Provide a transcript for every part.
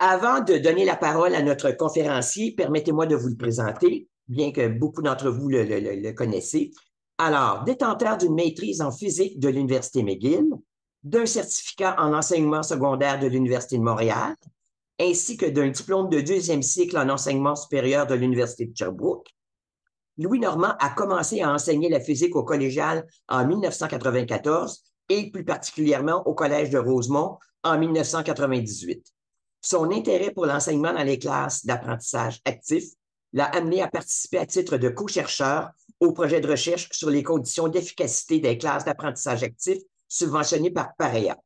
Avant de donner la parole à notre conférencier, permettez-moi de vous le présenter, bien que beaucoup d'entre vous le, connaissent. Alors, détenteur d'une maîtrise en physique de l'Université McGill, d'un certificat en enseignement secondaire de l'Université de Montréal, ainsi que d'un diplôme de deuxième cycle en enseignement supérieur de l'Université de Sherbrooke, Louis Normand a commencé à enseigner la physique au collégial en 1994 et plus particulièrement au Collège de Rosemont en 1998. Son intérêt pour l'enseignement dans les classes d'apprentissage actif l'a amené à participer à titre de co-chercheur au projet de recherche sur les conditions d'efficacité des classes d'apprentissage actif subventionnées par PAREA.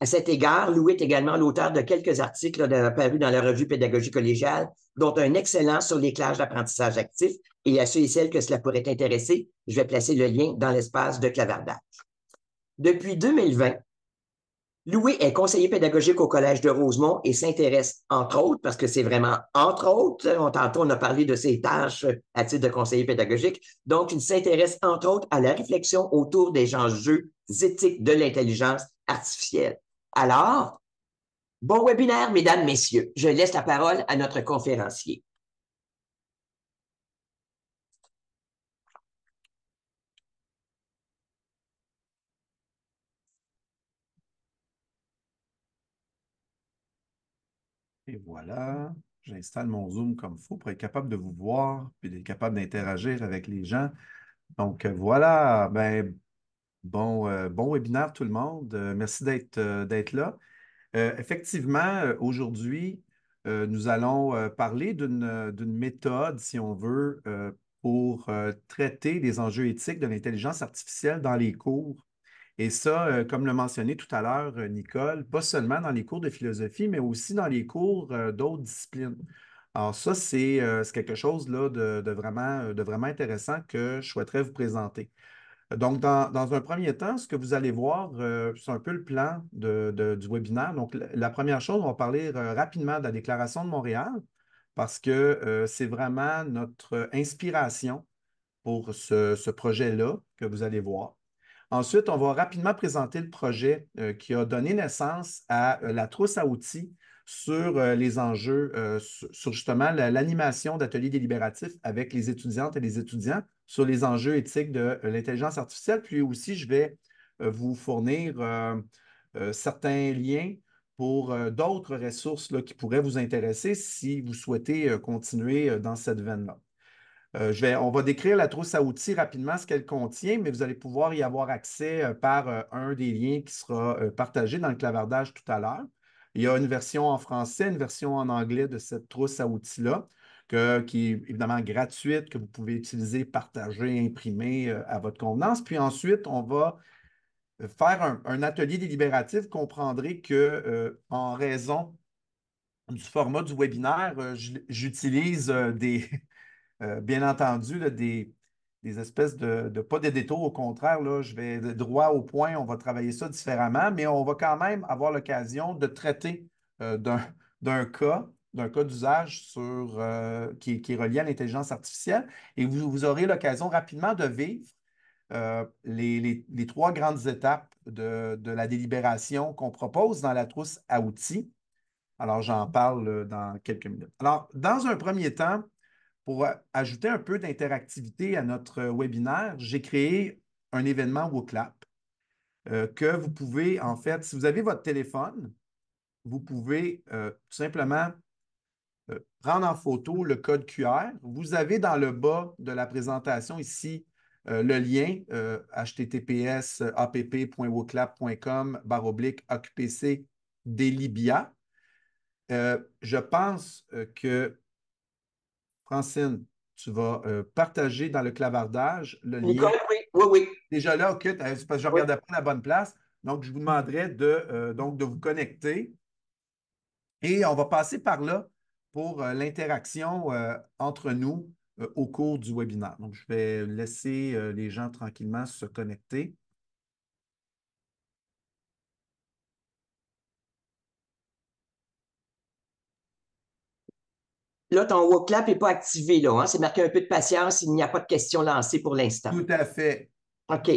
À cet égard, Louis est également l'auteur de quelques articles apparus dans la revue Pédagogie collégiale, dont un excellent sur les classes d'apprentissage actif, et à ceux et celles que cela pourrait intéresser, je vais placer le lien dans l'espace de clavardage. Depuis 2020, Louis est conseiller pédagogique au Collège de Rosemont et s'intéresse, entre autres, parce que c'est vraiment entre autres, hein, on, tantôt on a parlé de ses tâches à titre de conseiller pédagogique, donc il s'intéresse, entre autres, à la réflexion autour des enjeux éthiques de l'intelligence artificielle. Alors, bon webinaire, mesdames, messieurs. Je laisse la parole à notre conférencier. Et voilà, j'installe mon Zoom comme il faut pour être capable de vous voir et d'être capable d'interagir avec les gens. Donc euh, voilà, ben, bon, euh, bon webinaire tout le monde. Euh, merci d'être là. effectivement, aujourd'hui, nous allons parler d'une méthode, si on veut, pour traiter des enjeux éthiques de l'intelligence artificielle dans les cours et ça, euh, comme le mentionnait tout à l'heure, euh, Nicole, pas seulement dans les cours de philosophie, mais aussi dans les cours euh, d'autres disciplines. Alors ça, c'est quelque chose là, de, vraiment, de vraiment intéressant que je souhaiterais vous présenter. Donc, dans, un premier temps, ce que vous allez voir, c'est un peu le plan du webinaire. Donc, la, première chose, on va parler rapidement de la Déclaration de Montréal parce que c'est vraiment notre inspiration pour ce projet-là que vous allez voir. Ensuite, on va rapidement présenter le projet euh, qui a donné naissance à euh, la trousse à outils sur euh, les enjeux, sur justement l'animation d'ateliers délibératifs avec les étudiantes et les étudiants sur les enjeux éthiques de l'intelligence artificielle. Puis aussi, je vais vous fournir certains liens pour d'autres ressources qui pourraient vous intéresser si vous souhaitez continuer dans cette veine-là. Euh, on va décrire la trousse à outils rapidement, ce qu'elle contient, mais vous allez pouvoir y avoir accès euh, par euh, un des liens qui sera partagé dans le clavardage tout à l'heure. Il y a une version en français, une version en anglais de cette trousse à outils-là, qui est évidemment gratuite, que vous pouvez utiliser, partager, imprimer à votre convenance. Puis ensuite, on va faire un, atelier délibératif. Vous comprendrez que en raison du format du webinaire, j'utilise des euh, bien entendu, des, espèces de, pas des détours, au contraire, là, je vais droit au point, on va travailler ça différemment, mais on va quand même avoir l'occasion de traiter euh, d'un cas d'un cas d'usage sur euh, qui, est relié à l'intelligence artificielle et vous, aurez l'occasion rapidement de vivre les, trois grandes étapes de la délibération qu'on propose dans la trousse à outils. Alors, j'en parle dans quelques minutes. Alors, dans un premier temps, pour euh, ajouter un peu d'interactivité à notre euh, webinaire, j'ai créé un événement WooClap euh, que vous pouvez, en fait, si vous avez votre téléphone, vous pouvez tout simplement prendre en photo le code QR. Vous avez dans le bas de la présentation ici le lien https app.woclap.com baroblique des Delibia. je pense que Francine, tu vas euh, partager dans le clavardage le lien. oui, oui, Déjà là, OK, je ne regardais pas la bonne place. Donc, je vous demanderai de, euh, donc, de vous connecter. Et on va passer par là pour euh, l'interaction entre nous au cours du webinaire. Donc, je vais laisser les gens tranquillement se connecter. Là, ton walk clap n'est pas activé, hein. C'est marqué un peu de patience. Il n'y a pas de questions lancées pour l'instant. Tout à fait. OK.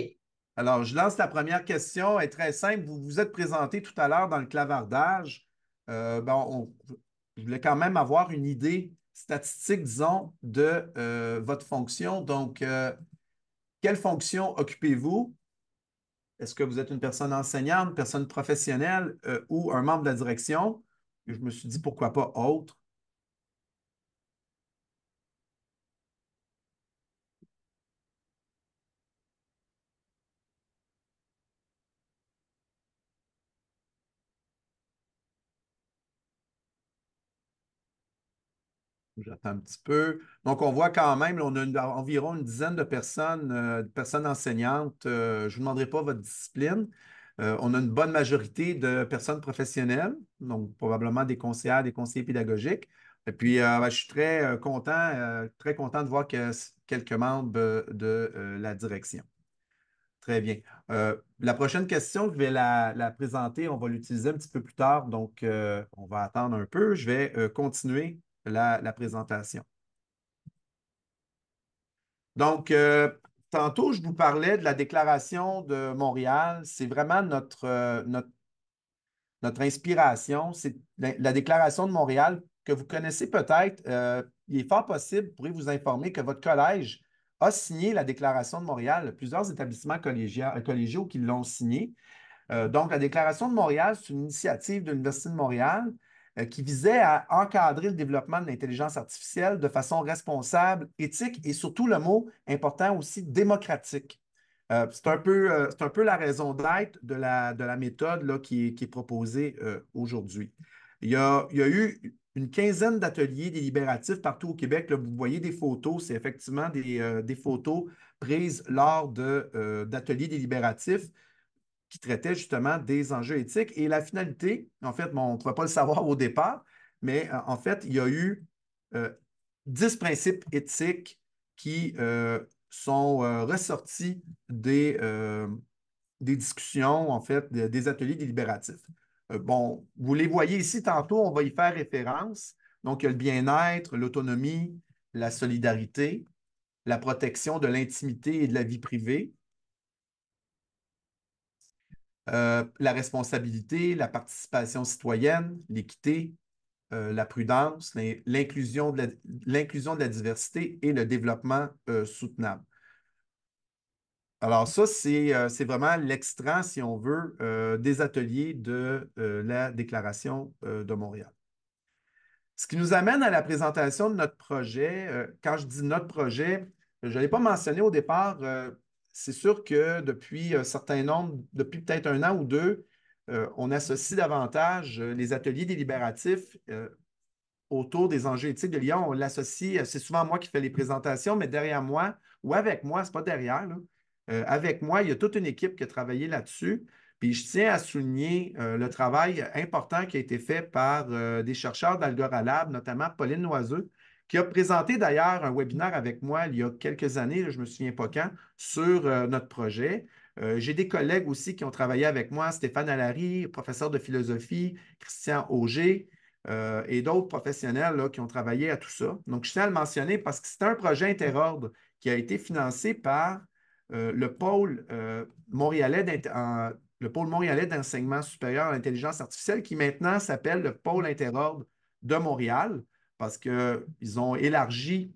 Alors, je lance la première question. Elle est très simple. Vous vous êtes présenté tout à l'heure dans le clavardage. Euh, je voulais quand même avoir une idée statistique, disons, de euh, votre fonction. Donc, euh, quelle fonction occupez-vous? Est-ce que vous êtes une personne enseignante, une personne professionnelle ou un membre de la direction? Je me suis dit, pourquoi pas autre? J'attends un petit peu. Donc, on voit quand même, on a environ une dizaine de personnes, euh, de personnes enseignantes. Euh, je ne vous demanderai pas votre discipline. Euh, on a une bonne majorité de personnes professionnelles, donc probablement des conseillères, des conseillers pédagogiques. Et puis, ben, je suis très content, très content de voir que quelques membres de la direction. Très bien. la prochaine question, je vais la, présenter. On va l'utiliser un petit peu plus tard, donc on va attendre un peu. Je vais continuer la, présentation. Donc, euh, tantôt, je vous parlais de la déclaration de Montréal. C'est vraiment notre, euh, notre, inspiration. C'est la, déclaration de Montréal que vous connaissez peut-être. Euh, il est fort possible, pourrez vous informer que votre collège a signé la déclaration de Montréal. Plusieurs établissements collégiaux qui l'ont signée. donc, la déclaration de Montréal, c'est une initiative de l'Université de Montréal euh, qui visait à encadrer le développement de l'intelligence artificielle de façon responsable, éthique et surtout le mot important aussi démocratique. Euh, euh, c'est un, peu la raison d'être de la, méthode qui, est proposée aujourd'hui. Il, y, a, eu une quinzaine d'ateliers délibératifs partout au Québec. vous voyez des photos, c'est effectivement des, photos prises lors d'ateliers délibératifs qui traitait justement des enjeux éthiques. Et la finalité, en fait, on ne pouvait pas le savoir au départ, mais euh, en fait, il y a eu euh, dix principes éthiques qui euh, sont ressortis des, discussions, en fait, des ateliers délibératifs. bon, vous les voyez ici tantôt, on va y faire référence. Donc, il y a le bien-être, l'autonomie, la solidarité, la protection de l'intimité et de la vie privée, euh, la responsabilité, la participation citoyenne, l'équité, euh, la prudence, l'inclusion de, la diversité et le développement euh, soutenable. Alors ça, c'est vraiment l'extra, si on veut, des ateliers de la Déclaration de Montréal. Ce qui nous amène à la présentation de notre projet. quand je dis notre projet, je ne l'ai pas mentionné au départ, c'est sûr que depuis un certain nombre, depuis peut-être un an ou deux, euh, on associe davantage euh, les ateliers délibératifs euh, autour des enjeux éthiques de Lyon. On l'associe, c'est souvent moi qui fais les présentations, mais derrière moi, ou avec moi, c'est pas derrière, avec moi, il y a toute une équipe qui a travaillé là-dessus. Puis je tiens à souligner le travail important qui a été fait par des chercheurs Lab, notamment Pauline Noiseux, qui a présenté d'ailleurs un webinaire avec moi il y a quelques années, je ne me souviens pas quand, sur euh, notre projet. Euh, j'ai des collègues aussi qui ont travaillé avec moi, Stéphane Allary, professeur de philosophie, Christian Auger euh, et d'autres professionnels là, qui ont travaillé à tout ça. Donc, je tiens à le mentionner parce que c'est un projet interordre qui a été financé par le pôle montréalais le pôle montréalais d'enseignement supérieur à l'intelligence artificielle, qui maintenant s'appelle le pôle interordre de Montréal parce qu'ils ont élargi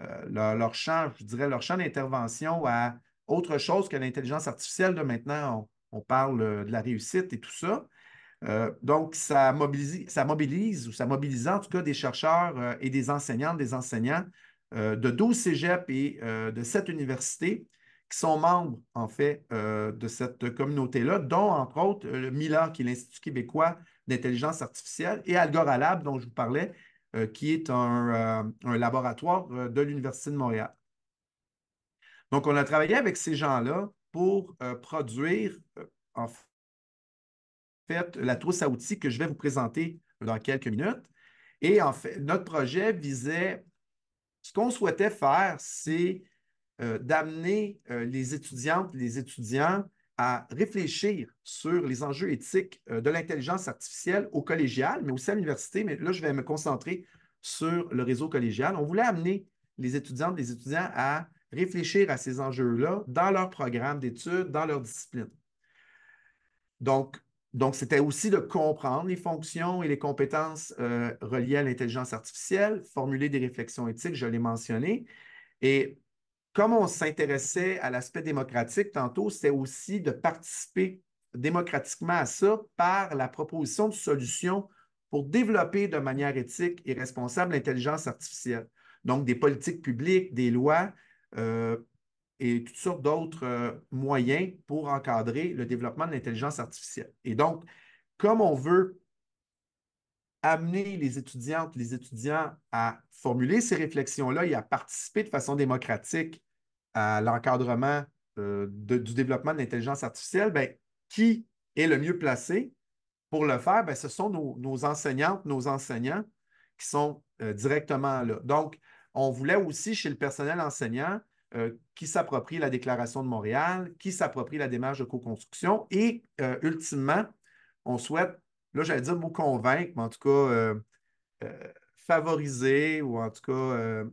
euh, leur, champ, je dirais, leur champ d'intervention à autre chose que l'intelligence artificielle. De maintenant, on, parle euh, de la réussite et tout ça. Euh, donc, ça mobilise, ça mobilise, ou ça mobilise en tout cas des chercheurs et des enseignantes, des enseignants de 12 cégeps et de 7 universités qui sont membres, en fait, de cette communauté-là, dont, entre autres, le MILA, qui est l'Institut québécois d'intelligence artificielle, et Algoralab, dont je vous parlais, euh, qui est un, euh, laboratoire euh, de l'Université de Montréal. Donc, on a travaillé avec ces gens-là pour produire, en fait, la trousse à outils que je vais vous présenter dans quelques minutes. Et en fait, notre projet visait, ce qu'on souhaitait faire, c'est d'amener les étudiantes, les étudiants à réfléchir sur les enjeux éthiques euh, de l'intelligence artificielle au collégial, mais aussi à l'université. Mais là, je vais me concentrer sur le réseau collégial. On voulait amener les étudiantes, les étudiants à réfléchir à ces enjeux-là dans leur programme d'études, dans leur discipline. Donc, donc, c'était aussi de comprendre les fonctions et les compétences euh, reliées à l'intelligence artificielle, formuler des réflexions éthiques, je l'ai mentionné, et comme on s'intéressait à l'aspect démocratique tantôt, c'est aussi de participer démocratiquement à ça par la proposition de solutions pour développer de manière éthique et responsable l'intelligence artificielle. Donc, des politiques publiques, des lois euh, et toutes sortes d'autres euh, moyens pour encadrer le développement de l'intelligence artificielle. Et donc, comme on veut amener les étudiantes, les étudiants à formuler ces réflexions-là et à participer de façon démocratique à l'encadrement euh, du développement de l'intelligence artificielle, ben, qui est le mieux placé pour le faire? Ben, ce sont nos, enseignantes, nos enseignants qui sont euh, directement là. Donc, on voulait aussi chez le personnel enseignant euh, qui s'approprie la déclaration de Montréal, qui s'approprie la démarche de co-construction et ultimement, on souhaite là, j'allais dire mot convaincre, mais en tout cas, euh, euh, favoriser ou en tout cas, euh,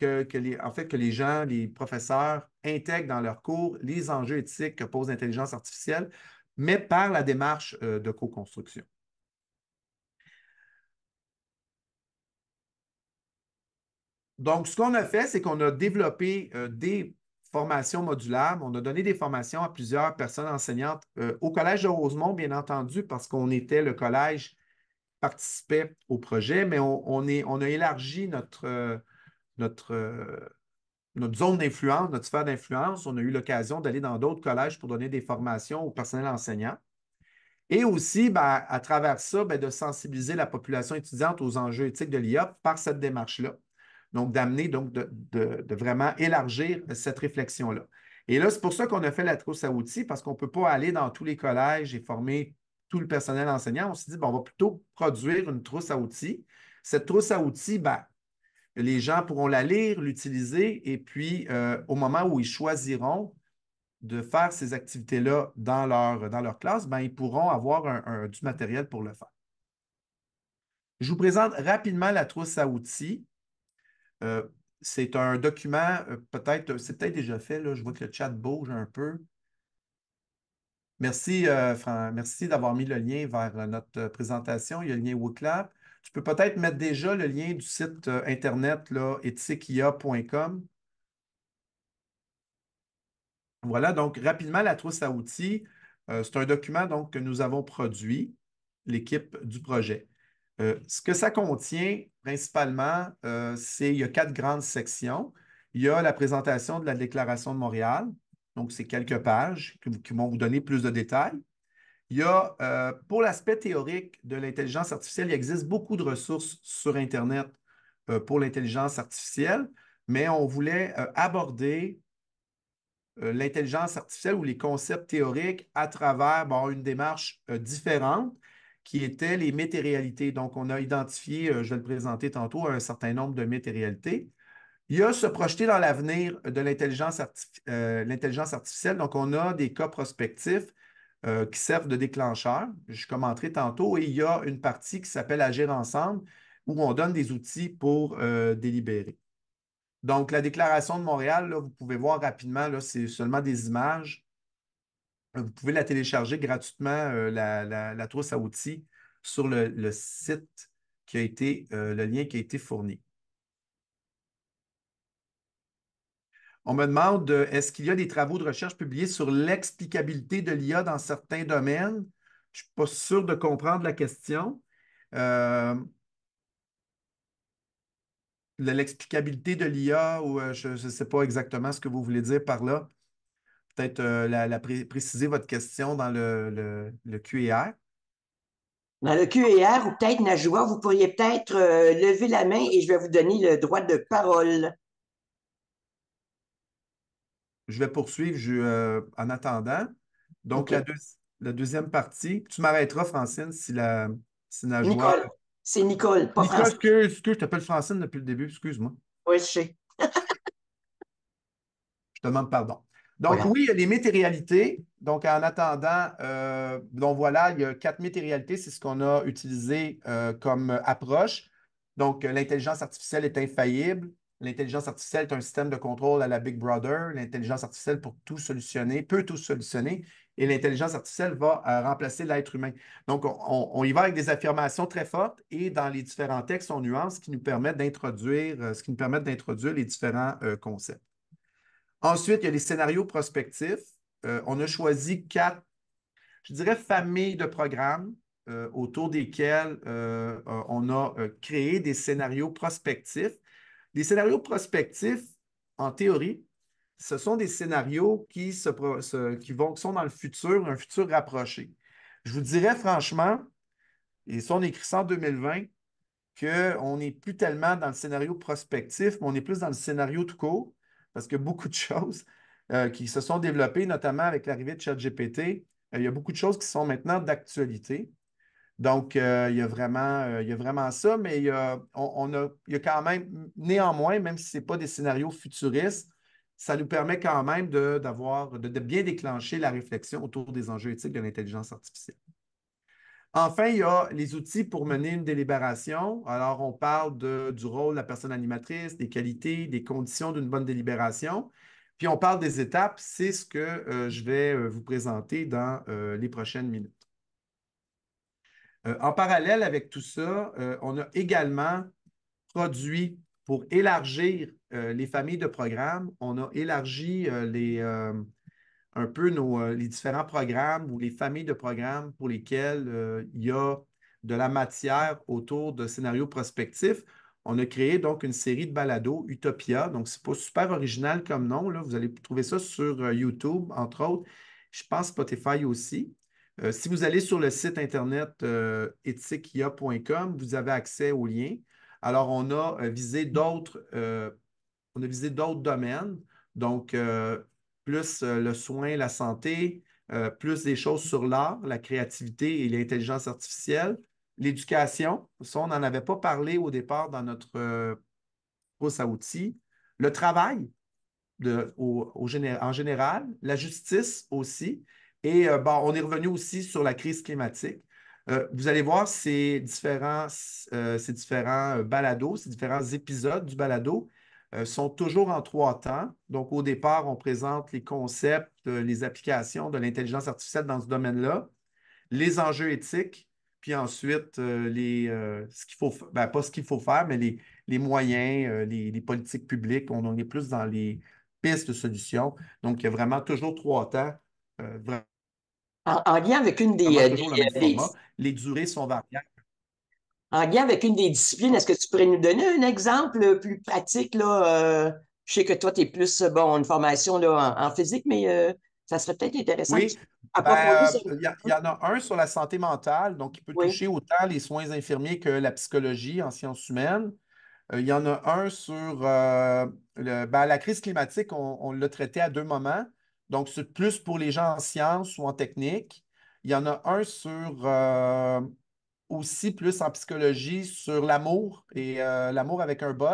les, en fait, que les gens, les professeurs intègrent dans leurs cours les enjeux éthiques que pose l'intelligence artificielle, mais par la démarche de co-construction. Donc, ce qu'on a fait, c'est qu'on a développé des formation modulable. On a donné des formations à plusieurs personnes enseignantes euh, au Collège de Rosemont, bien entendu, parce qu'on était le collège participait au projet, mais on, est, on a élargi notre, euh, notre, euh, notre zone d'influence, notre sphère d'influence. On a eu l'occasion d'aller dans d'autres collèges pour donner des formations au personnel enseignant. Et aussi, ben, à travers ça, ben, de sensibiliser la population étudiante aux enjeux éthiques de l'IA par cette démarche-là. Donc, d'amener, donc, de, vraiment élargir cette réflexion-là. Et là, c'est pour ça qu'on a fait la trousse à outils, parce qu'on ne peut pas aller dans tous les collèges et former tout le personnel enseignant. On s'est dit, on va plutôt produire une trousse à outils. Cette trousse à outils, ben, les gens pourront la lire, l'utiliser, et puis euh, au moment où ils choisiront de faire ces activités-là dans leur, dans leur classe, ben, ils pourront avoir du matériel pour le faire. Je vous présente rapidement la trousse à outils. Euh, c'est un document, euh, peut-être, c'est peut-être déjà fait, là, je vois que le chat bouge un peu. Merci, euh, merci d'avoir mis le lien vers notre présentation. Il y a le lien WooClap. Tu peux peut-être mettre déjà le lien du site internet internet éthiquia.com. Voilà, donc rapidement, la trousse à outils, c'est un document donc, que nous avons produit, l'équipe du projet. Euh, ce que ça contient principalement, euh, c'est il y a quatre grandes sections. Il y a la présentation de la Déclaration de Montréal, donc c'est quelques pages qui, vont vous donner plus de détails. Il y a, euh, pour l'aspect théorique de l'intelligence artificielle, il existe beaucoup de ressources sur Internet pour l'intelligence artificielle, mais on voulait aborder l'intelligence artificielle ou les concepts théoriques à travers une démarche différente qui étaient les mythes Donc, on a identifié, euh, je vais le présenter tantôt, un certain nombre de mythes Il y a se projeter dans l'avenir de l'intelligence euh, artificielle. Donc, on a des cas prospectifs euh, qui servent de déclencheur. Je commenterai tantôt. Et il y a une partie qui s'appelle Agir ensemble, où on donne des outils pour délibérer. Donc, la déclaration de Montréal, vous pouvez voir rapidement, c'est seulement des images. Vous pouvez la télécharger gratuitement, euh, la, la, trousse à outils, sur le, site qui a été, euh, le lien qui a été fourni. On me demande euh, est-ce qu'il y a des travaux de recherche publiés sur l'explicabilité de l'IA dans certains domaines? Je ne suis pas sûr de comprendre la question. l'explicabilité de l'IA, ou je ne sais pas exactement ce que vous voulez dire par là peut-être euh, la, préciser votre question dans le, le, Dans le Q&R ou peut-être, Najwa, vous pourriez peut-être euh, lever la main et je vais vous donner le droit de parole. Je vais poursuivre je, euh, en attendant. Donc, la, deuxième partie, tu m'arrêteras, Francine, si, la, Najwa... Nicole, c'est Nicole, pas Nicole, Excuse, excuse, je t'appelle Francine depuis le début, excuse-moi. Oui, je sais. je te demande pardon. Donc, oui, il y a les Donc, en attendant, euh, voilà, il y a quatre mythes C'est ce qu'on a utilisé euh, comme approche. Donc, l'intelligence artificielle est infaillible. L'intelligence artificielle est un système de contrôle à la Big Brother. L'intelligence artificielle pour tout solutionner, peut tout solutionner. Et l'intelligence artificielle va euh, remplacer l'être humain. Donc, on, on, y va avec des affirmations très fortes et dans les différents textes, on nuance qui nous permet d'introduire, ce qui nous permet d'introduire les différents concepts. Ensuite, il y a les scénarios prospectifs. Euh, on a choisi quatre, je dirais, familles de programmes euh, autour desquels euh, on a créé des scénarios prospectifs. Les scénarios prospectifs, en théorie, ce sont des scénarios qui, vont, sont dans le futur, un futur rapproché. Je vous dirais franchement, et si on écrit ça en 2020, qu'on n'est plus tellement dans le scénario prospectif, mais on est plus dans le scénario de court parce que beaucoup de choses euh, qui se sont développées, notamment avec l'arrivée de ChatGPT, euh, il y a beaucoup de choses qui sont maintenant d'actualité. Donc, euh, il, y a vraiment, il y a vraiment ça, mais il y a, on, a, quand même, néanmoins, même si ce n'est pas des scénarios futuristes, ça nous permet quand même de, de, de bien déclencher la réflexion autour des enjeux éthiques de l'intelligence artificielle. Enfin, il y a les outils pour mener une délibération. Alors, on parle du rôle de la personne animatrice, des qualités, des conditions d'une bonne délibération. Puis on parle des étapes, c'est ce que euh, je vais euh, vous présenter dans euh, les prochaines minutes. en parallèle avec tout ça, on a également produit pour élargir les familles de programmes, on a élargi les, un peu nos, euh, les différents programmes ou les familles de programmes pour lesquels euh, il y a de la matière autour de scénarios prospectifs. On a créé donc une série de balados Utopia. Donc, c'est pas super original comme nom. Là. Vous allez trouver ça sur euh, YouTube, entre autres. Je pense Spotify aussi. si vous allez sur le site internet euh, vous avez accès au lien. Alors, on a visé d'autres, on a visé d'autres domaines. Donc, plus euh, le soin, la santé, euh, plus des choses sur l'art, la créativité et l'intelligence artificielle. L'éducation, ça, on n'en avait pas parlé au départ dans notre course euh, à outils. Le travail, en général, la justice aussi. Et on est revenu aussi sur la crise climatique. vous allez voir ces ces différents balados, ces différents épisodes du balado euh, sont toujours en trois temps. Donc, au départ, on présente les concepts, euh, les applications de l'intelligence artificielle dans ce domaine-là, les enjeux éthiques, puis ensuite, euh, les, ce qu'il faut, ben, pas ce qu'il faut faire, mais les, moyens, les, politiques publiques. On, est plus dans les pistes de solutions. Donc, il y a vraiment toujours trois temps. en, lien avec une des, Les durées sont variables en lien avec une des disciplines, est-ce que tu pourrais nous donner un exemple euh, plus pratique? Là, euh, je sais que toi, tu es plus, euh, bon, une formation en, physique, mais ça serait peut-être intéressant. Oui. Ben, il y, en a un sur la santé mentale, donc il peut toucher autant les soins infirmiers que la psychologie en sciences humaines. Il y en a un sur ben, la crise climatique, on, l'a traité à deux moments. Donc, c'est plus pour les gens en sciences ou en technique. Il y en a un sur aussi plus en psychologie sur l'amour et euh, l'amour avec un bot.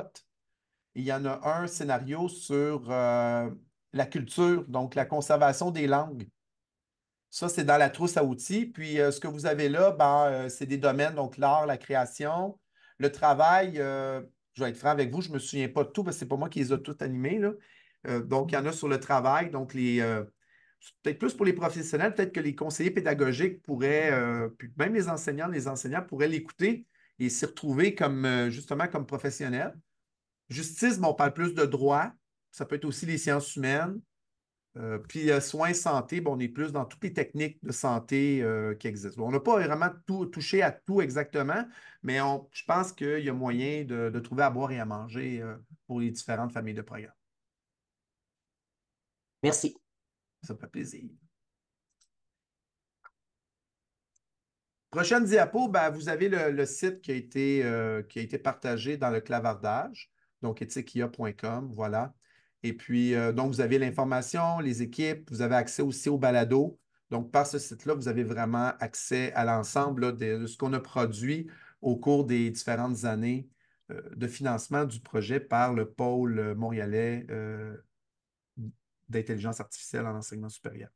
Il y en a un scénario sur euh, la culture, donc la conservation des langues. Ça, c'est dans la trousse à outils. Puis euh, ce que vous avez là, ben, c'est des domaines, donc l'art, la création, le travail. je vais être franc avec vous, je ne me souviens pas de tout parce que ce n'est pas moi qui les ai tous animés. Là. donc, il y en a sur le travail, donc les, peut-être plus pour les professionnels, peut-être que les conseillers pédagogiques pourraient, euh, puis même les enseignants, les enseignants pourraient l'écouter et s'y retrouver comme euh, justement comme professionnels. Justice, on parle plus de droit, ça peut être aussi les sciences humaines. Euh, puis soins santé, bon, on est plus dans toutes les techniques de santé qui existent. on n'a pas vraiment touché à tout exactement, mais je pense qu'il y a moyen de, de, trouver à boire et à manger pour les différentes familles de programmes. Merci. Ça fait plaisir. Prochaine diapo, ben, vous avez le, site qui a, été, euh, qui a été partagé dans le clavardage, donc éthiquia.com, voilà. Et puis, euh, donc, vous avez l'information, les équipes, vous avez accès aussi au balado. Donc, par ce site-là, vous avez vraiment accès à l'ensemble de, ce qu'on a produit au cours des différentes années euh, de financement du projet par le pôle montréalais d'intelligence artificielle en enseignement supérieur.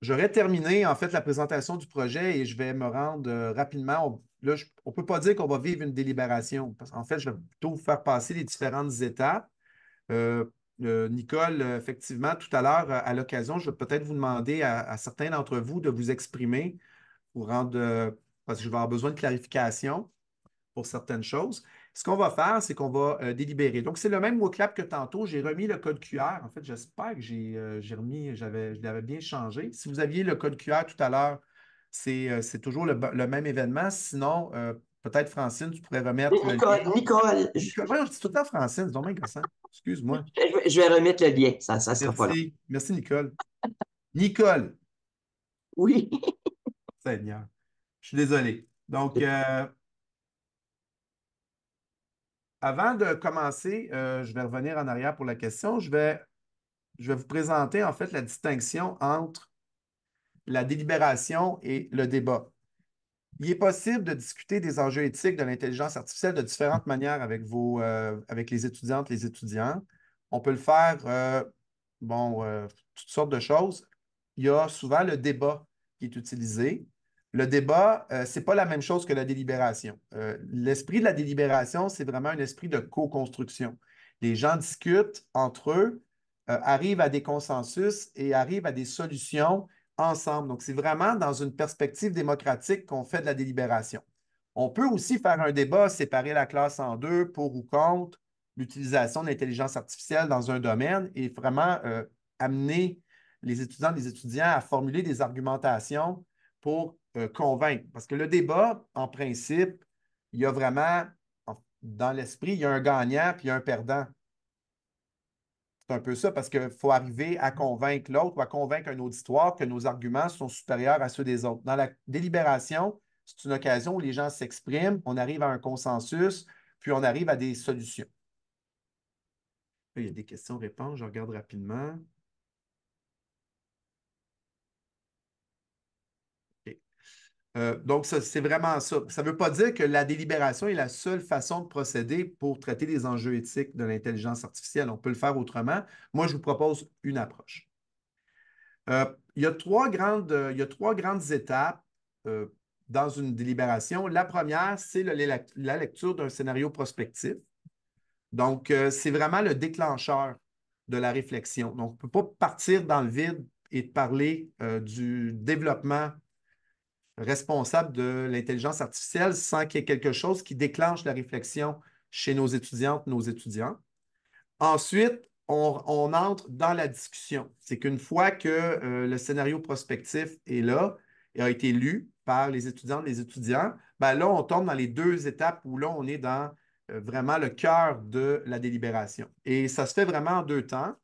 J'aurais terminé en fait la présentation du projet et je vais me rendre euh, rapidement. On, ne peut pas dire qu'on va vivre une délibération. Parce qu'en fait, je vais plutôt vous faire passer les différentes étapes. Euh, euh, Nicole, effectivement, tout à l'heure, à l'occasion, je vais peut-être vous demander à, certains d'entre vous de vous exprimer pour rendre parce que je vais avoir besoin de clarification pour certaines choses. Ce qu'on va faire, c'est qu'on va euh, délibérer. Donc, c'est le même mot-clap que tantôt. J'ai remis le code QR. En fait, j'espère que euh, j'ai remis, j'avais, je l'avais bien changé. Si vous aviez le code QR tout à l'heure, c'est, euh, toujours le, même événement. Sinon, peut-être Francine, tu pourrais remettre. le... Nicole. Nicole. je tout le temps Francine, c'est dommage Excuse-moi. Je vais remettre le lien. Ça, ça Merci. pas Merci, Nicole. Nicole. Oui. Seigneur. Je suis désolé. Donc, avant de commencer, euh, je vais revenir en arrière pour la question. Je vais, je vais vous présenter en fait la distinction entre la délibération et le débat. Il est possible de discuter des enjeux éthiques de l'intelligence artificielle de différentes manières avec, vos, euh, avec les étudiantes, les étudiants. On peut le faire, euh, bon, toutes sortes de choses. Il y a souvent le débat qui est utilisé. Le débat, euh, ce n'est pas la même chose que la délibération. Euh, l'esprit de la délibération, c'est vraiment un esprit de co-construction. Les gens discutent entre eux, euh, arrivent à des consensus et arrivent à des solutions ensemble. Donc, c'est vraiment dans une perspective démocratique qu'on fait de la délibération. On peut aussi faire un débat, séparer la classe en deux pour ou contre l'utilisation de l'intelligence artificielle dans un domaine et vraiment amener les étudiants, les étudiants à formuler des argumentations pour euh, convaincre. Parce que le débat, en principe, il y a vraiment, dans l'esprit, il y a un gagnant puis il y a un perdant. C'est un peu ça, parce qu'il faut arriver à convaincre l'autre ou à convaincre un auditoire que nos arguments sont supérieurs à ceux des autres. Dans la délibération, c'est une occasion où les gens s'expriment, on arrive à un consensus, puis on arrive à des solutions. il y a des questions-réponses, je regarde rapidement. Euh, donc, c'est vraiment ça. Ça ne veut pas dire que la délibération est la seule façon de procéder pour traiter les enjeux éthiques de l'intelligence artificielle. On peut le faire autrement. Moi, je vous propose une approche. Euh, il, y a trois grandes, il a trois grandes étapes euh, dans une délibération. La première, c'est la lecture d'un scénario prospectif. Donc, c'est vraiment le déclencheur de la réflexion. Donc, on ne peut pas partir dans le vide et parler du développement responsable de l'intelligence artificielle sans qu'il y ait quelque chose qui déclenche la réflexion chez nos étudiantes, nos étudiants. Ensuite, on, entre dans la discussion. C'est qu'une fois que euh, le scénario prospectif est là et a été lu par les étudiantes, les étudiants, ben là, on tombe dans les deux étapes où là, on est dans euh, vraiment le cœur de la délibération. Et ça se fait vraiment en deux temps.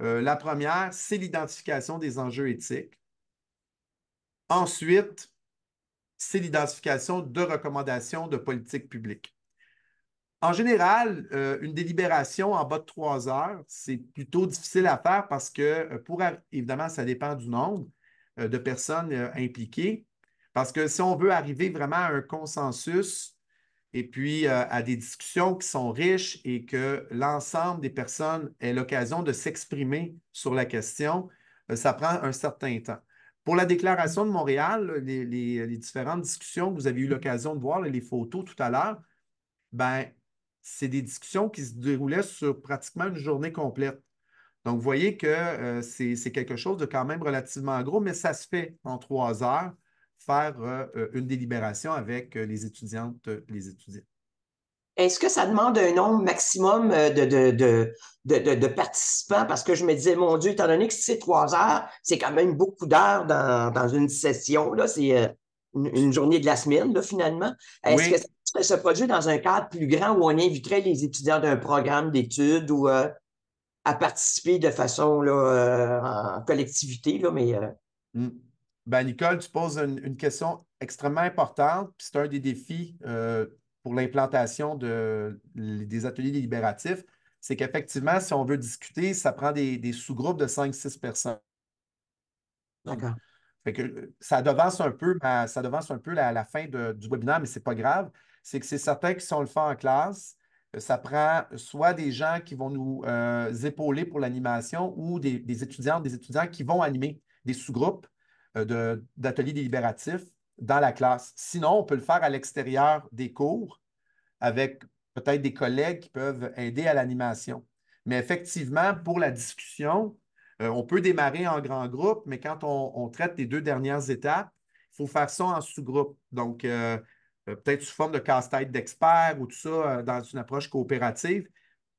Euh, la première, c'est l'identification des enjeux éthiques. Ensuite, c'est l'identification de recommandations de politique publique. En général, euh, une délibération en bas de trois heures, c'est plutôt difficile à faire parce que, euh, pour, évidemment, ça dépend du nombre euh, de personnes impliquées. Parce que si on veut arriver vraiment à un consensus et puis à des discussions qui sont riches et que l'ensemble des personnes aient l'occasion de s'exprimer sur la question, ça prend un certain temps. Pour la déclaration de Montréal, les, différentes discussions que vous avez eu l'occasion de voir, les photos tout à l'heure, ben, c'est des discussions qui se déroulaient sur pratiquement une journée complète. Donc, vous voyez que euh, c'est quelque chose de quand même relativement gros, mais ça se fait en trois heures, faire euh, euh, une délibération avec les étudiantes, les étudiants. Est-ce que ça demande un nombre maximum euh, de, de, participants? Parce que je me disais, mon Dieu, étant donné que c'est trois heures, c'est quand même beaucoup d'heures dans, une session. c'est euh, une, journée de la semaine, finalement. Est-ce que ça se produit dans un cadre plus grand où on inviterait les étudiants d'un programme d'études ou euh, à participer de façon là, en collectivité? Là, mais, hmm. ben, Nicole, tu poses une, question extrêmement importante, c'est un des défis pour l'implantation des ateliers délibératifs, c'est qu'effectivement, si on veut discuter, ça prend des, sous-groupes de 5-6 personnes. D'accord. Euh, ça devance un peu, ça devance un peu la, fin du webinaire, mais ce n'est pas grave. C'est que c'est certain que si on le fait en classe, euh, ça prend soit des gens qui vont nous euh, épauler pour l'animation ou des, étudiantes, des étudiants qui vont animer des sous-groupes d'ateliers délibératifs dans la classe. Sinon, on peut le faire à l'extérieur des cours avec peut-être des collègues qui peuvent aider à l'animation. Mais effectivement, pour la discussion, euh, on peut démarrer en grand groupe, mais quand on, traite les deux dernières étapes, il faut faire ça en sous-groupe. Donc, euh, euh, peut-être sous forme de casse-tête d'experts ou tout ça, dans une approche coopérative,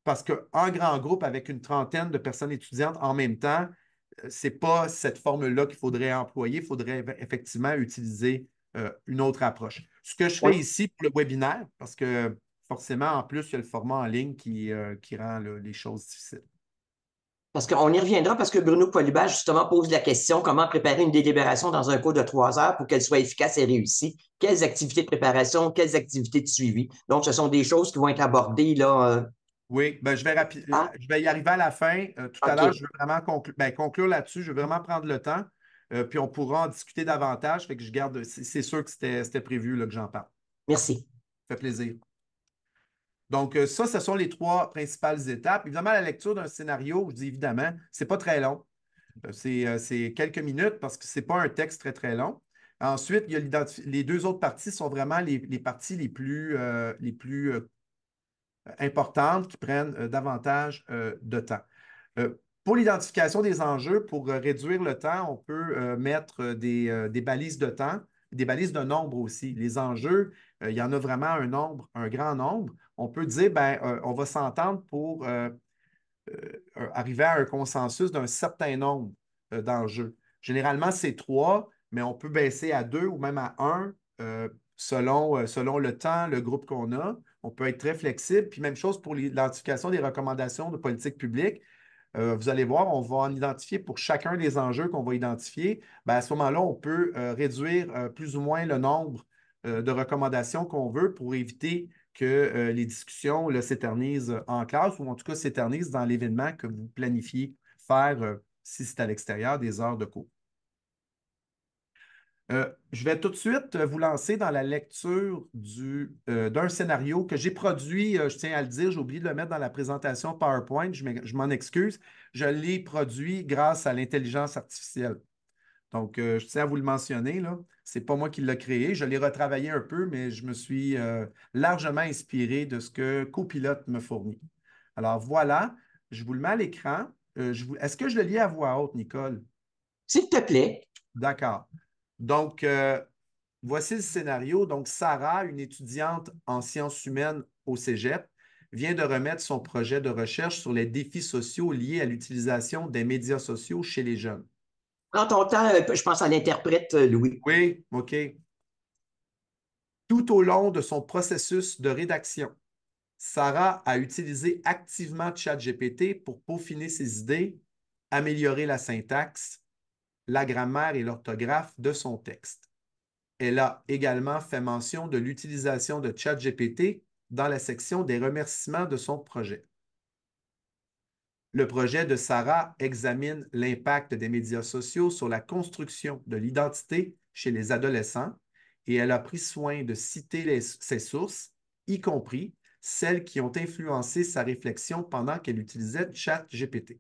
parce qu'un grand groupe avec une trentaine de personnes étudiantes en même temps, n'est pas cette formule-là qu'il faudrait employer. Il faudrait effectivement utiliser euh, une autre approche. Ce que je fais ici pour le webinaire, parce que forcément, en plus, il y a le format en ligne qui, euh, rend les choses difficiles. Parce qu'on y reviendra, parce que Bruno Polyba, justement, pose la question comment préparer une délibération dans un cours de trois heures pour qu'elle soit efficace et réussie. Quelles activités de préparation, quelles activités de suivi. Donc, ce sont des choses qui vont être abordées là, euh, oui, ben, je, vais ah. je vais y arriver à la fin. Euh, tout à l'heure, je veux vraiment ben, conclure là-dessus. Je vais vraiment prendre le temps. Euh, puis on pourra en discuter davantage. que je garde. C'est sûr que c'était prévu là, que j'en parle. Merci. Ça fait plaisir. Donc, euh, ça, ce sont les trois principales étapes. Évidemment, la lecture d'un scénario, je dis évidemment, c'est pas très long. c'est quelques minutes parce que ce n'est pas un texte très, très long. Ensuite, il y a les deux autres parties sont vraiment les, les parties les plus, les plus importantes qui prennent euh, davantage euh, de temps. Euh, pour l'identification des enjeux, pour réduire le temps, on peut mettre des, balises de temps, des balises de nombre aussi. Les enjeux, il y en a vraiment un nombre, un grand nombre. On peut dire, ben, on va s'entendre pour arriver à un consensus d'un certain nombre d'enjeux. Généralement, c'est trois, mais on peut baisser à deux ou même à un selon, selon le temps, le groupe qu'on a. On peut être très flexible. Puis même chose pour l'identification des recommandations de politique publique. Euh, vous allez voir, on va en identifier pour chacun des enjeux qu'on va identifier. Ben, à ce moment-là, on peut euh, réduire euh, plus ou moins le nombre de recommandations qu'on veut pour éviter que les discussions s'éternisent en classe ou en tout cas s'éternisent dans l'événement que vous planifiez faire si c'est à l'extérieur des heures de cours. Euh, je vais tout de suite euh, vous lancer dans la lecture euh, d'un scénario que j'ai produit, je tiens à le dire, j'ai oublié de le mettre dans la présentation PowerPoint, je m'en excuse. Je l'ai produit grâce à l'intelligence artificielle. Donc, je tiens à vous le mentionner, ce n'est pas moi qui l'ai créé, je l'ai retravaillé un peu, mais je me suis largement inspiré de ce que Copilote me fournit. Alors voilà, je vous le mets à l'écran. Est-ce que je le lis à voix haute, Nicole? S'il te plaît. D'accord. Donc, euh, voici le scénario. Donc, Sarah, une étudiante en sciences humaines au Cégep, vient de remettre son projet de recherche sur les défis sociaux liés à l'utilisation des médias sociaux chez les jeunes. Quand ton temps, euh, je pense à l'interprète euh, Louis. Oui, OK. Tout au long de son processus de rédaction, Sarah a utilisé activement ChatGPT pour peaufiner ses idées, améliorer la syntaxe, la grammaire et l'orthographe de son texte. Elle a également fait mention de l'utilisation de ChatGPT dans la section des remerciements de son projet. Le projet de Sarah examine l'impact des médias sociaux sur la construction de l'identité chez les adolescents et elle a pris soin de citer ses sources, y compris celles qui ont influencé sa réflexion pendant qu'elle utilisait ChatGPT.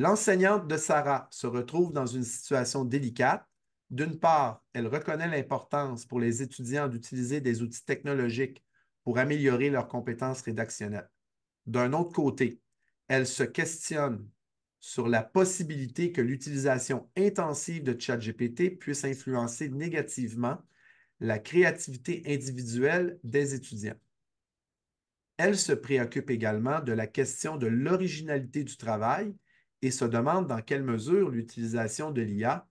L'enseignante de Sarah se retrouve dans une situation délicate. D'une part, elle reconnaît l'importance pour les étudiants d'utiliser des outils technologiques pour améliorer leurs compétences rédactionnelles. D'un autre côté, elle se questionne sur la possibilité que l'utilisation intensive de ChatGPT puisse influencer négativement la créativité individuelle des étudiants. Elle se préoccupe également de la question de l'originalité du travail et se demande dans quelle mesure l'utilisation de l'IA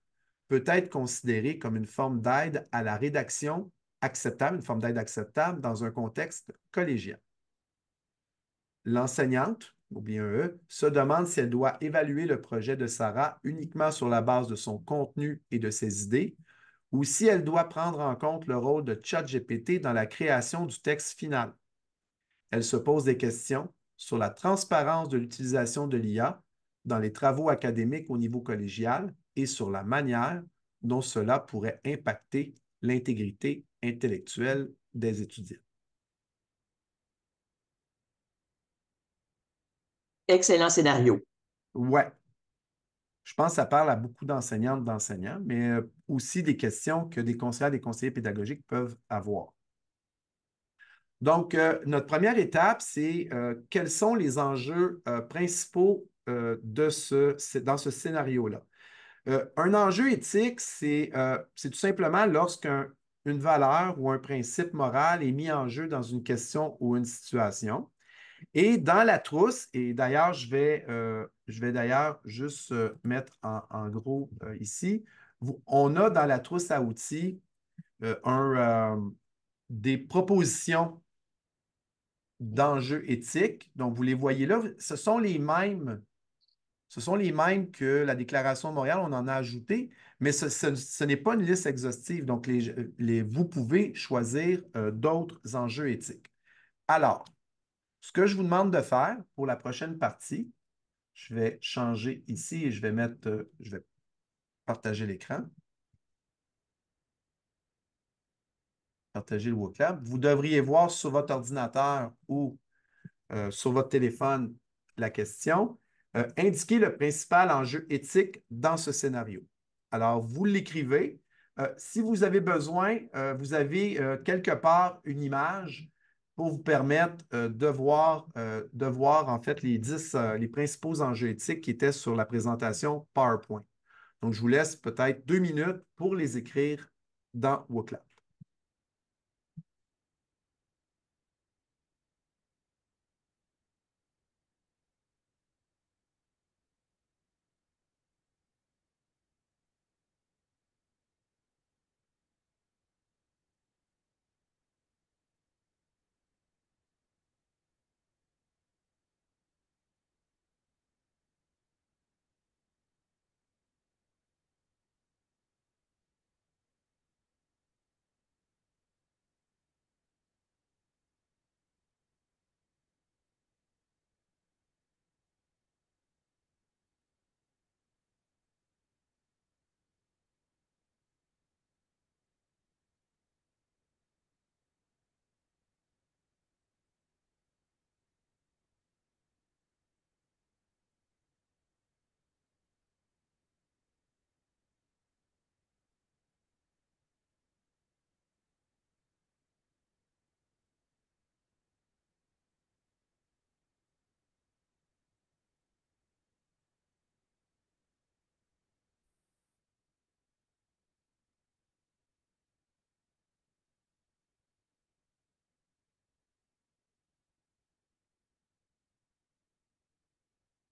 peut être considérée comme une forme d'aide à la rédaction acceptable, une forme d'aide acceptable dans un contexte collégial. L'enseignante, ou bien eux, se demande si elle doit évaluer le projet de Sarah uniquement sur la base de son contenu et de ses idées, ou si elle doit prendre en compte le rôle de ChatGPT dans la création du texte final. Elle se pose des questions sur la transparence de l'utilisation de l'IA dans les travaux académiques au niveau collégial et sur la manière dont cela pourrait impacter l'intégrité intellectuelle des étudiants. Excellent scénario. Ouais. Je pense que ça parle à beaucoup d'enseignantes, d'enseignants, mais euh, aussi des questions que des conseillers, des conseillers pédagogiques peuvent avoir. Donc, euh, notre première étape, c'est euh, quels sont les enjeux principaux euh, de ce, dans ce scénario-là. Euh, un enjeu éthique, c'est euh, tout simplement lorsqu'une valeur ou un principe moral est mis en jeu dans une question ou une situation. Et dans la trousse, et d'ailleurs, je vais, je vais d'ailleurs juste mettre en, gros ici, on a dans la trousse à outils des propositions d'enjeux éthiques. Donc, vous les voyez là, ce sont les mêmes ce sont les mêmes que la Déclaration de Montréal, on en a ajouté, mais ce, n'est pas une liste exhaustive. Donc, vous pouvez choisir euh, d'autres enjeux éthiques. Alors, ce que je vous demande de faire pour la prochaine partie, je vais changer ici et je vais mettre, euh, je vais partager l'écran. Partager le WOCLAB. Vous devriez voir sur votre ordinateur ou euh, sur votre téléphone la question. Euh, indiquer le principal enjeu éthique dans ce scénario. Alors, vous l'écrivez. Euh, si vous avez besoin, euh, vous avez quelque part une image pour vous permettre de, voir, de voir en fait les 10, les principaux enjeux éthiques qui étaient sur la présentation PowerPoint. Donc, je vous laisse peut-être deux minutes pour les écrire dans WoCloud.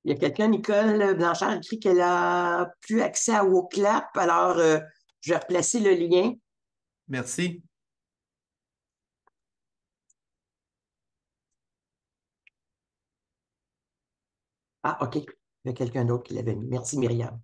Il y a quelqu'un, Nicole Blanchard, écrit qu'elle n'a plus accès à WoClap. Alors, euh, je vais replacer le lien. Merci. Ah, OK. Il y a quelqu'un d'autre qui l'avait mis. Merci, Myriam.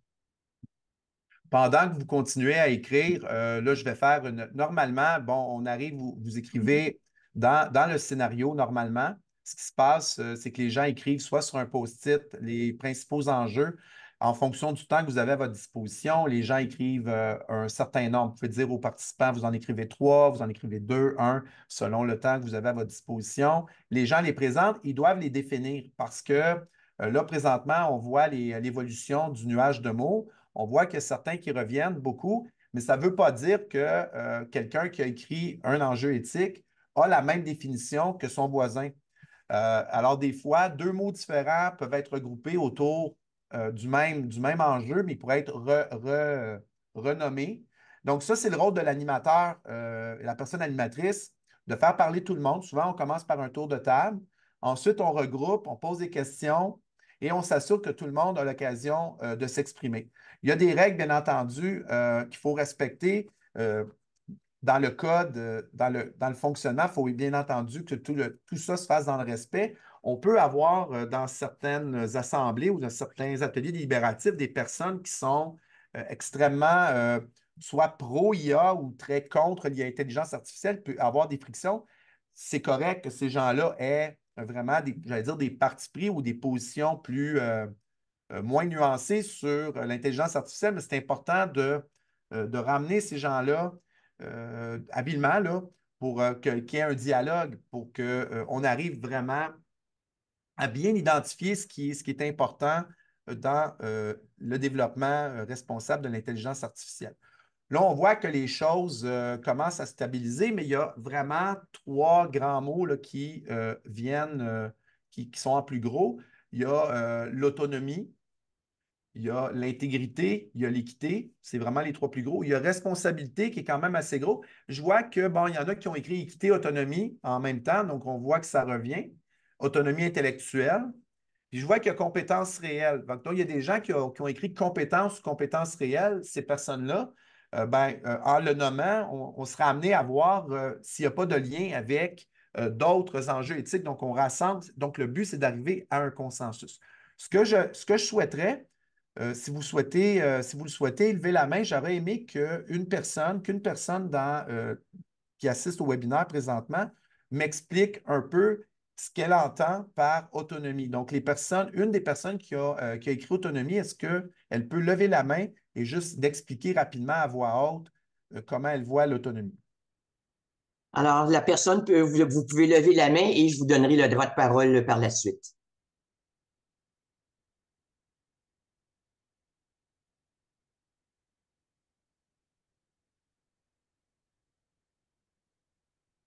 Pendant que vous continuez à écrire, euh, là, je vais faire une. Normalement, bon, on arrive, vous, écrivez dans le scénario, normalement ce qui se passe, euh, c'est que les gens écrivent soit sur un post-it les principaux enjeux. En fonction du temps que vous avez à votre disposition, les gens écrivent euh, un certain nombre. Vous pouvez dire aux participants, vous en écrivez trois, vous en écrivez deux, un, selon le temps que vous avez à votre disposition. Les gens les présentent, ils doivent les définir parce que euh, là, présentement, on voit l'évolution du nuage de mots. On voit qu'il y a certains qui reviennent beaucoup, mais ça ne veut pas dire que quelqu'un qui a écrit un enjeu éthique a la même définition que son voisin. Euh, alors, des fois, deux mots différents peuvent être regroupés autour euh, du, même, du même enjeu, mais ils pourraient être renommés. Donc, ça, c'est le rôle de l'animateur, euh, la personne animatrice, de faire parler tout le monde. Souvent, on commence par un tour de table. Ensuite, on regroupe, on pose des questions et on s'assure que tout le monde a l'occasion de s'exprimer. Il y a des règles, bien entendu, qu'il faut respecter dans le code, euh, dans le, dans fonctionnement, il faut bien entendu que tout, tout ça se fasse dans le respect. On peut avoir euh, dans certaines assemblées ou dans certains ateliers délibératifs des personnes qui sont euh, extrêmement soit pro-IA ou très contre l'intelligence artificielle, peut avoir des frictions. C'est correct que ces gens-là aient vraiment, j'allais dire, des partis pris ou des positions plus moins nuancées sur l'intelligence artificielle, mais c'est important de, de ramener ces gens-là habilement euh, pour euh, qu'il y ait un dialogue, pour qu'on euh, arrive vraiment à bien identifier ce qui, est important dans le développement responsable de l'intelligence artificielle. Là, on voit que les choses commencent à se stabiliser, mais il y a vraiment trois grands mots qui viennent, qui, sont en plus gros. Il y a l'autonomie, il y a l'intégrité, il y a l'équité, c'est vraiment les trois plus gros. Il y a responsabilité qui est quand même assez gros. Je vois que, bon, il y en a qui ont écrit équité, autonomie en même temps, donc on voit que ça revient. Autonomie intellectuelle. Puis je vois qu'il y a compétences réelles. Donc, il y a des gens qui ont, écrit compétences ou compétences réelles. Ces personnes-là, euh, ben, euh, en le nommant, on, sera amené à voir euh, s'il n'y a pas de lien avec d'autres enjeux éthiques. Donc, on rassemble. Donc, le but, c'est d'arriver à un consensus. Ce que je, ce que je souhaiterais, euh, si, vous souhaitez, euh, si vous le souhaitez, lever la main. J'aurais aimé qu'une personne, qu'une personne euh, qui assiste au webinaire présentement m'explique un peu ce qu'elle entend par autonomie. Donc, les personnes, une des personnes qui a, écrit autonomie, est-ce qu'elle peut lever la main et juste d'expliquer rapidement à voix haute comment elle voit l'autonomie? Alors, la personne vous pouvez lever la main et je vous donnerai le droit de parole par la suite.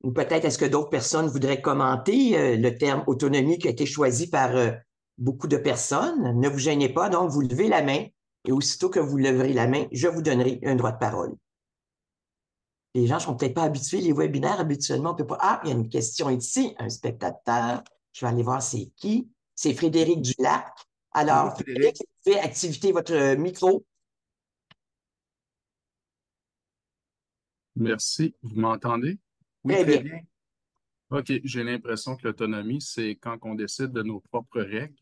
ou peut-être est-ce que d'autres personnes voudraient commenter euh, le terme autonomie qui a été choisi par euh, beaucoup de personnes. Ne vous gênez pas, donc vous levez la main et aussitôt que vous leverez la main, je vous donnerai un droit de parole. Les gens ne sont peut-être pas habitués, les webinaires habituellement, on peut pas, ah, il y a une question ici, un spectateur, je vais aller voir c'est qui. C'est Frédéric Dulac. Alors, Frédéric, vous votre euh, micro. Merci, vous m'entendez? Oui, OK, j'ai l'impression que l'autonomie, c'est quand on décide de nos propres règles.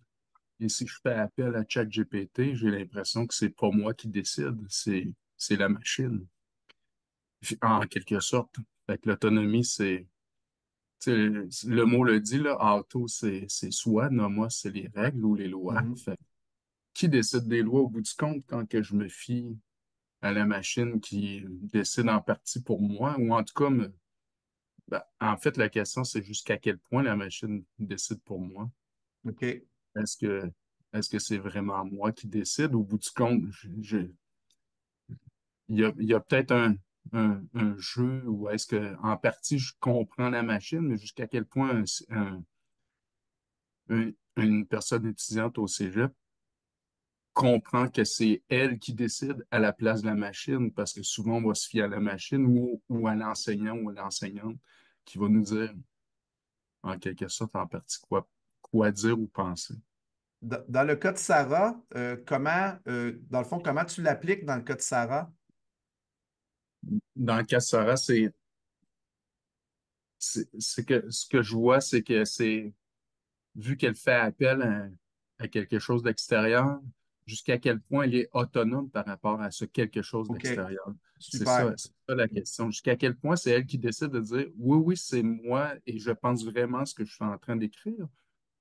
Et si je fais appel à ChatGPT, j'ai l'impression que c'est pas moi qui décide, c'est, la machine. En quelque sorte. l'autonomie, c'est, le, mot le dit, là, auto, c'est, c'est soi, moi c'est les règles ou les lois. Mm-hmm. qui décide des lois au bout du compte quand que je me fie à la machine qui décide en partie pour moi, ou en tout cas me, ben, en fait, la question, c'est jusqu'à quel point la machine décide pour moi. OK. Est-ce que est-ce que c'est vraiment moi qui décide? Au bout du compte, il y a, peut-être un, jeu où est-ce que en partie je comprends la machine, mais jusqu'à quel point une personne étudiante au Cégep comprend que c'est elle qui décide à la place de la machine, parce que souvent on va se fier à la machine ou, à l'enseignant ou à l'enseignante qui va nous dire en quelque sorte en partie quoi, quoi dire ou penser. Dans, le cas de Sarah, euh, comment, euh, dans le fond, comment tu l'appliques dans le cas de Sarah? Dans le cas de Sarah, c'est que ce que je vois, c'est que c'est vu qu'elle fait appel à quelque chose d'extérieur, jusqu'à quel point elle est autonome par rapport à ce quelque chose d'extérieur. C'est ça, la question. Jusqu'à quel point c'est elle qui décide de dire oui, oui, c'est moi et je pense vraiment ce que je suis en train d'écrire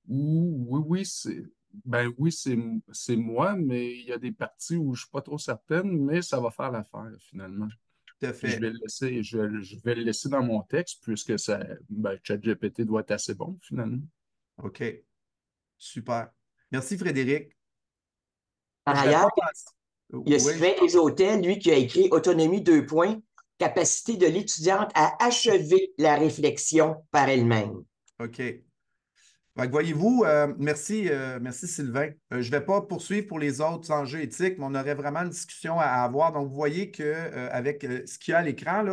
ou oui, oui, c'est. Ben oui, c'est moi, mais il y a des parties où je ne suis pas trop certaine, mais ça va faire l'affaire finalement. Tout à fait. Je vais, le laisser, je, vais le laisser dans mon texte puisque ça, ben, chat GPT doit être assez bon finalement. OK. Super. Merci Frédéric. Par ailleurs, il y a Sylvain Hôtels, lui, qui a écrit Autonomie deux points, capacité de l'étudiante à achever la réflexion par elle-même. OK. Voyez-vous, euh, merci, euh, merci Sylvain. Euh, je ne vais pas poursuivre pour les autres enjeux éthiques, mais on aurait vraiment une discussion à, à avoir. Donc, vous voyez qu'avec ce qu'il y a à l'écran,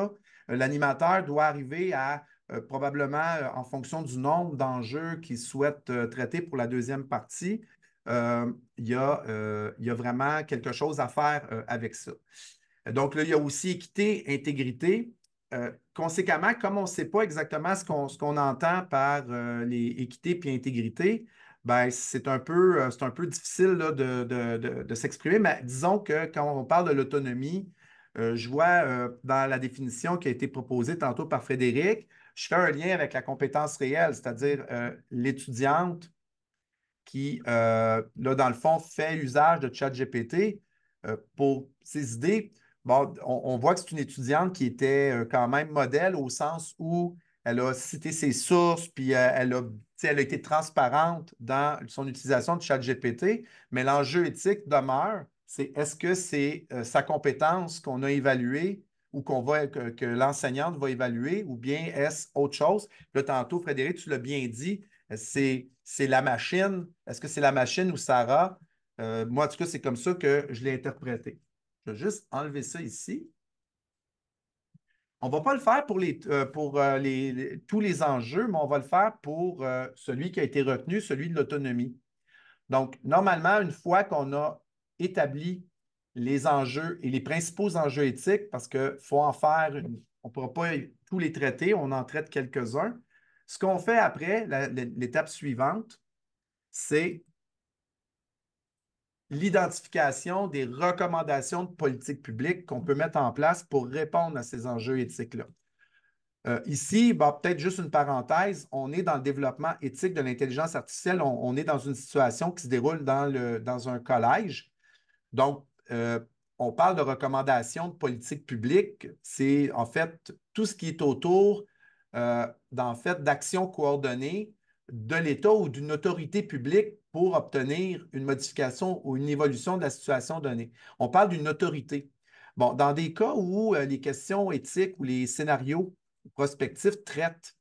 l'animateur doit arriver à probablement en fonction du nombre d'enjeux qu'il souhaite traiter pour la deuxième partie, euh, il y, euh, y, a vraiment quelque chose à faire euh, avec ça. Donc, là, il y a aussi équité, intégrité. conséquemment, comme on ne sait pas exactement ce qu'on entend par les équité puis intégrité, ben, c'est un, un, peu difficile de s'exprimer. Mais disons que quand on parle de l'autonomie, je vois dans la définition qui a été proposée tantôt par Frédéric, je fais un lien avec la compétence réelle, c'est-à-dire l'étudiante qui, euh, là, dans le fond, fait usage de ChatGPT euh, pour ses idées. Bon, on, voit que c'est une étudiante qui était euh, quand même modèle au sens où elle a cité ses sources, puis elle a, été transparente dans son utilisation de ChatGPT, mais l'enjeu éthique demeure, c'est est-ce que c'est sa compétence qu'on a évaluée ou qu'on que, l'enseignante va évaluer, ou bien est-ce autre chose? Là, tantôt, Frédéric, tu l'as bien dit, c'est, la machine. Est-ce que c'est la machine ou Sarah? Euh, moi, en tout cas, c'est comme ça que je l'ai interprété. Je vais juste enlever ça ici. On ne va pas le faire pour, euh, euh, tous les enjeux, mais on va le faire pour celui qui a été retenu, celui de l'autonomie. Donc, normalement, une fois qu'on a établi les enjeux et les principaux enjeux éthiques, parce qu'il faut en faire, on ne pourra pas tous les traiter, on en traite quelques-uns, ce qu'on fait après, l'étape suivante, c'est l'identification des recommandations de politique publique qu'on peut mettre en place pour répondre à ces enjeux éthiques-là. Euh, ici, peut-être juste une parenthèse, on est dans le développement éthique de l'intelligence artificielle. On, est dans une situation qui se déroule dans, le, dans un collège. Donc, euh, on parle de recommandations de politique publique. C'est en fait tout ce qui est autour euh, d'action fait, d'actions coordonnées de l'État ou d'une autorité publique pour obtenir une modification ou une évolution de la situation donnée. On parle d'une autorité. Bon, dans des cas où euh, les questions éthiques ou les scénarios prospectifs traitent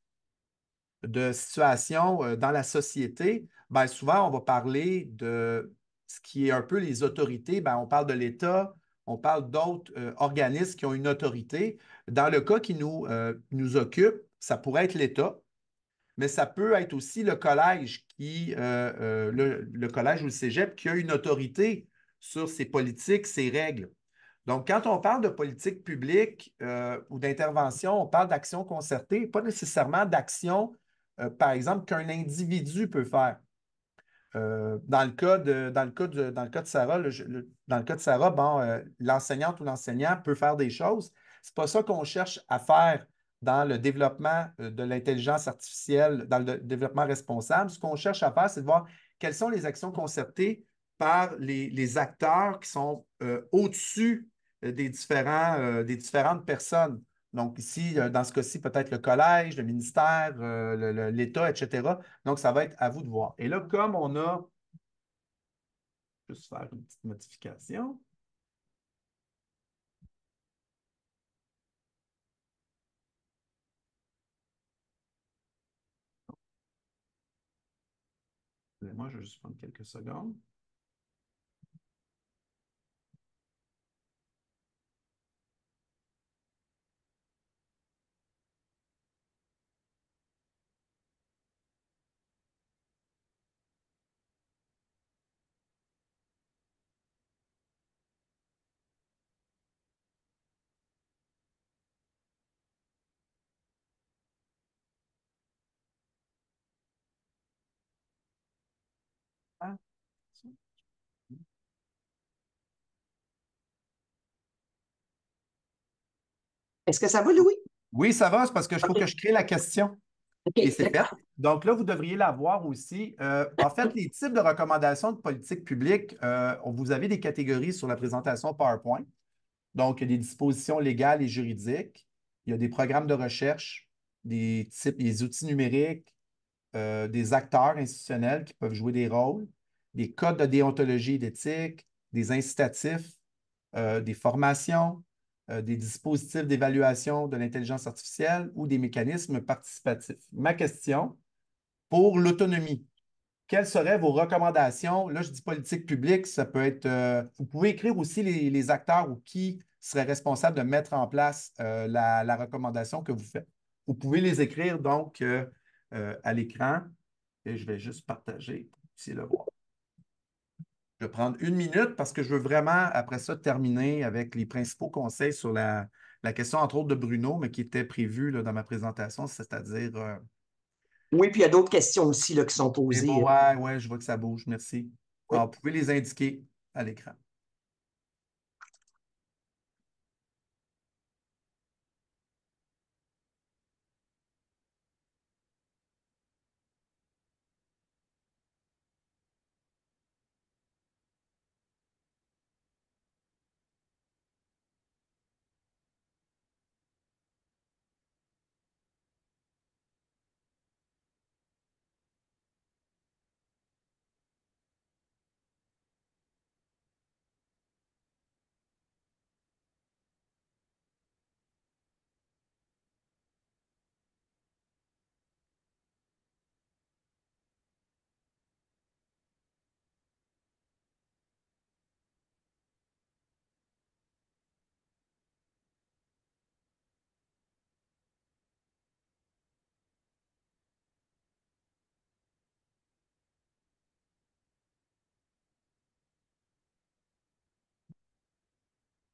de situations euh, dans la société, ben, souvent on va parler de ce qui est un peu les autorités. Ben, on parle de l'État, on parle d'autres organismes qui ont une autorité. Dans le cas qui nous, nous occupe, ça pourrait être l'État, mais ça peut être aussi le collège qui, euh, euh, le, collège ou le cégep qui a une autorité sur ses politiques, ses règles. Donc, quand on parle de politique publique euh, ou d'intervention, on parle d'action concertée, pas nécessairement d'action, par exemple, qu'un individu peut faire. dans, le cas de, dans, le cas dans le cas de Sarah, dans le cas de bon, l'enseignante ou l'enseignant peut faire des choses. Ce n'est pas ça qu'on cherche à faire dans le développement euh, de l'intelligence artificielle, dans le développement responsable, ce qu'on cherche à faire, c'est de voir quelles sont les actions concertées par les, acteurs qui sont euh, au-dessus euh, des, des différentes personnes. Donc, ici, dans ce cas-ci, peut-être le collège, le ministère, l'État, etc. Donc, ça va être à vous de voir. Et là, comme on a. Je vais juste faire une petite modification. Moi, je vais juste prendre quelques secondes. Est-ce que ça va, Louis? Oui, ça va, c'est parce que je crois que je crée la question. Et c'est fait. Donc là, vous devriez l'avoir aussi. Euh, en fait, les types de recommandations de politique publique, euh, vous avez des catégories sur la présentation PowerPoint. Donc, il y a des dispositions légales et juridiques. Il y a des programmes de recherche, des types, des outils numériques, euh, des acteurs institutionnels qui peuvent jouer des rôles des codes de déontologie d'éthique, des incitatifs, euh, des formations, euh, des dispositifs d'évaluation de l'intelligence artificielle ou des mécanismes participatifs. Ma question pour l'autonomie. Quelles seraient vos recommandations? Là, je dis politique publique, ça peut être. Euh, vous pouvez écrire aussi les, acteurs ou qui seraient responsable de mettre en place la, la, recommandation que vous faites. Vous pouvez les écrire donc à l'écran. Et je vais juste partager pour que vous puissiez le voir. Je vais prendre une minute parce que je veux vraiment, après ça, terminer avec les principaux conseils sur la, la question, entre autres, de Bruno, mais qui était prévue dans ma présentation, c'est-à-dire. Euh, oui, puis il y a d'autres questions aussi là, qui sont eh posées. Ben hein. ouais oui, ouais, je vois que ça bouge. Merci. Alors, vous pouvez les indiquer à l'écran.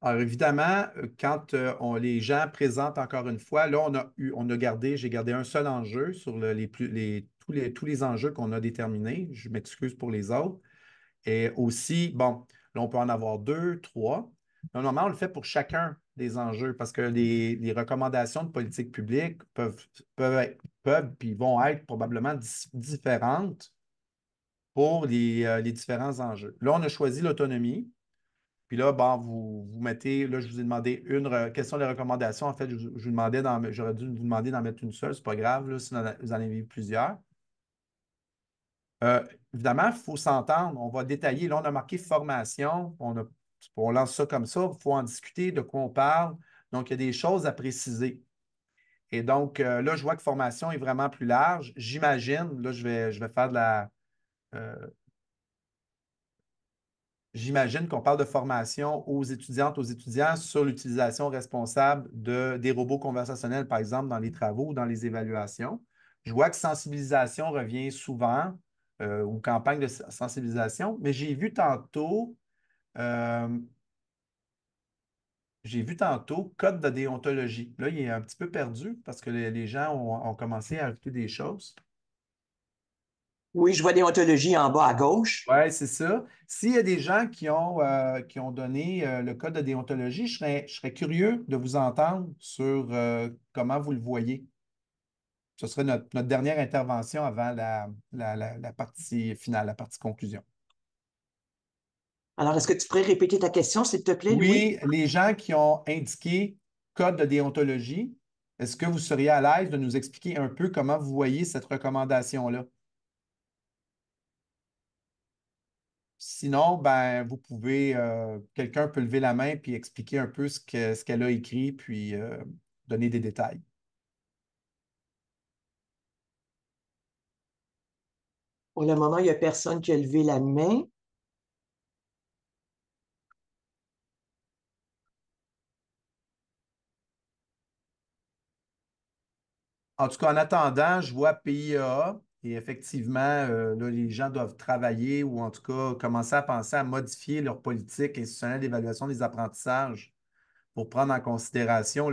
Alors évidemment, euh, quand euh, les gens présentent encore une fois, là, on a, on a gardé, j'ai gardé un seul enjeu sur les, tous, les, tous les enjeux qu'on a déterminés. Je m'excuse pour les autres. Et aussi, bon, là, on peut en avoir deux, trois. Normalement, on le fait pour chacun des enjeux parce que les, recommandations de politique publique peuvent, peuvent, peuvent vont être probablement différentes pour les, euh, les différents enjeux. Là, on a choisi l'autonomie puis là, bon, vous, mettez, là, je vous ai demandé une question de recommandations En fait, je, vous demandais j'aurais dû vous demander d'en mettre une seule, c'est pas grave, là, si vous en avez plusieurs. Euh, évidemment, il faut s'entendre. On va détailler. Là, on a marqué formation. On, a, lance ça comme ça. Il faut en discuter de quoi on parle. Donc, il y a des choses à préciser. Et donc, euh, là, je vois que formation est vraiment plus large. J'imagine, là, je vais, je vais faire de la, euh, j'imagine qu'on parle de formation aux étudiantes, aux étudiants sur l'utilisation responsable des robots conversationnels, par exemple, dans les travaux ou dans les évaluations. Je vois que sensibilisation revient souvent ou euh, aux de sensibilisation, mais j'ai vu tantôt euh, j'ai vu tantôt code de déontologie. Là, il est un petit peu perdu parce que les, gens ont, ont commencé à ajouter des choses. Oui, je vois déontologie en bas à gauche. Oui, c'est ça. S'il y a des gens qui ont, euh, qui ont donné euh, le code de déontologie, je serais, curieux de vous entendre sur euh, comment vous le voyez. Ce serait notre, dernière intervention avant la, partie finale, la partie conclusion. Alors, est-ce que tu pourrais répéter ta question, s'il te plaît? Oui, les gens qui ont indiqué code de déontologie, est-ce que vous seriez à l'aise de nous expliquer un peu comment vous voyez cette recommandation-là? Sinon, ben, vous pouvez, euh, quelqu'un peut lever la main puis expliquer un peu ce qu'elle a écrit, puis euh, donner des détails. Pour le moment, il n'y a personne qui a levé la main. En tout cas, en attendant, je vois PIA et effectivement, euh, les gens doivent travailler ou en tout cas commencer à penser à modifier leur politique institutionnelle d'évaluation des apprentissages pour prendre en considération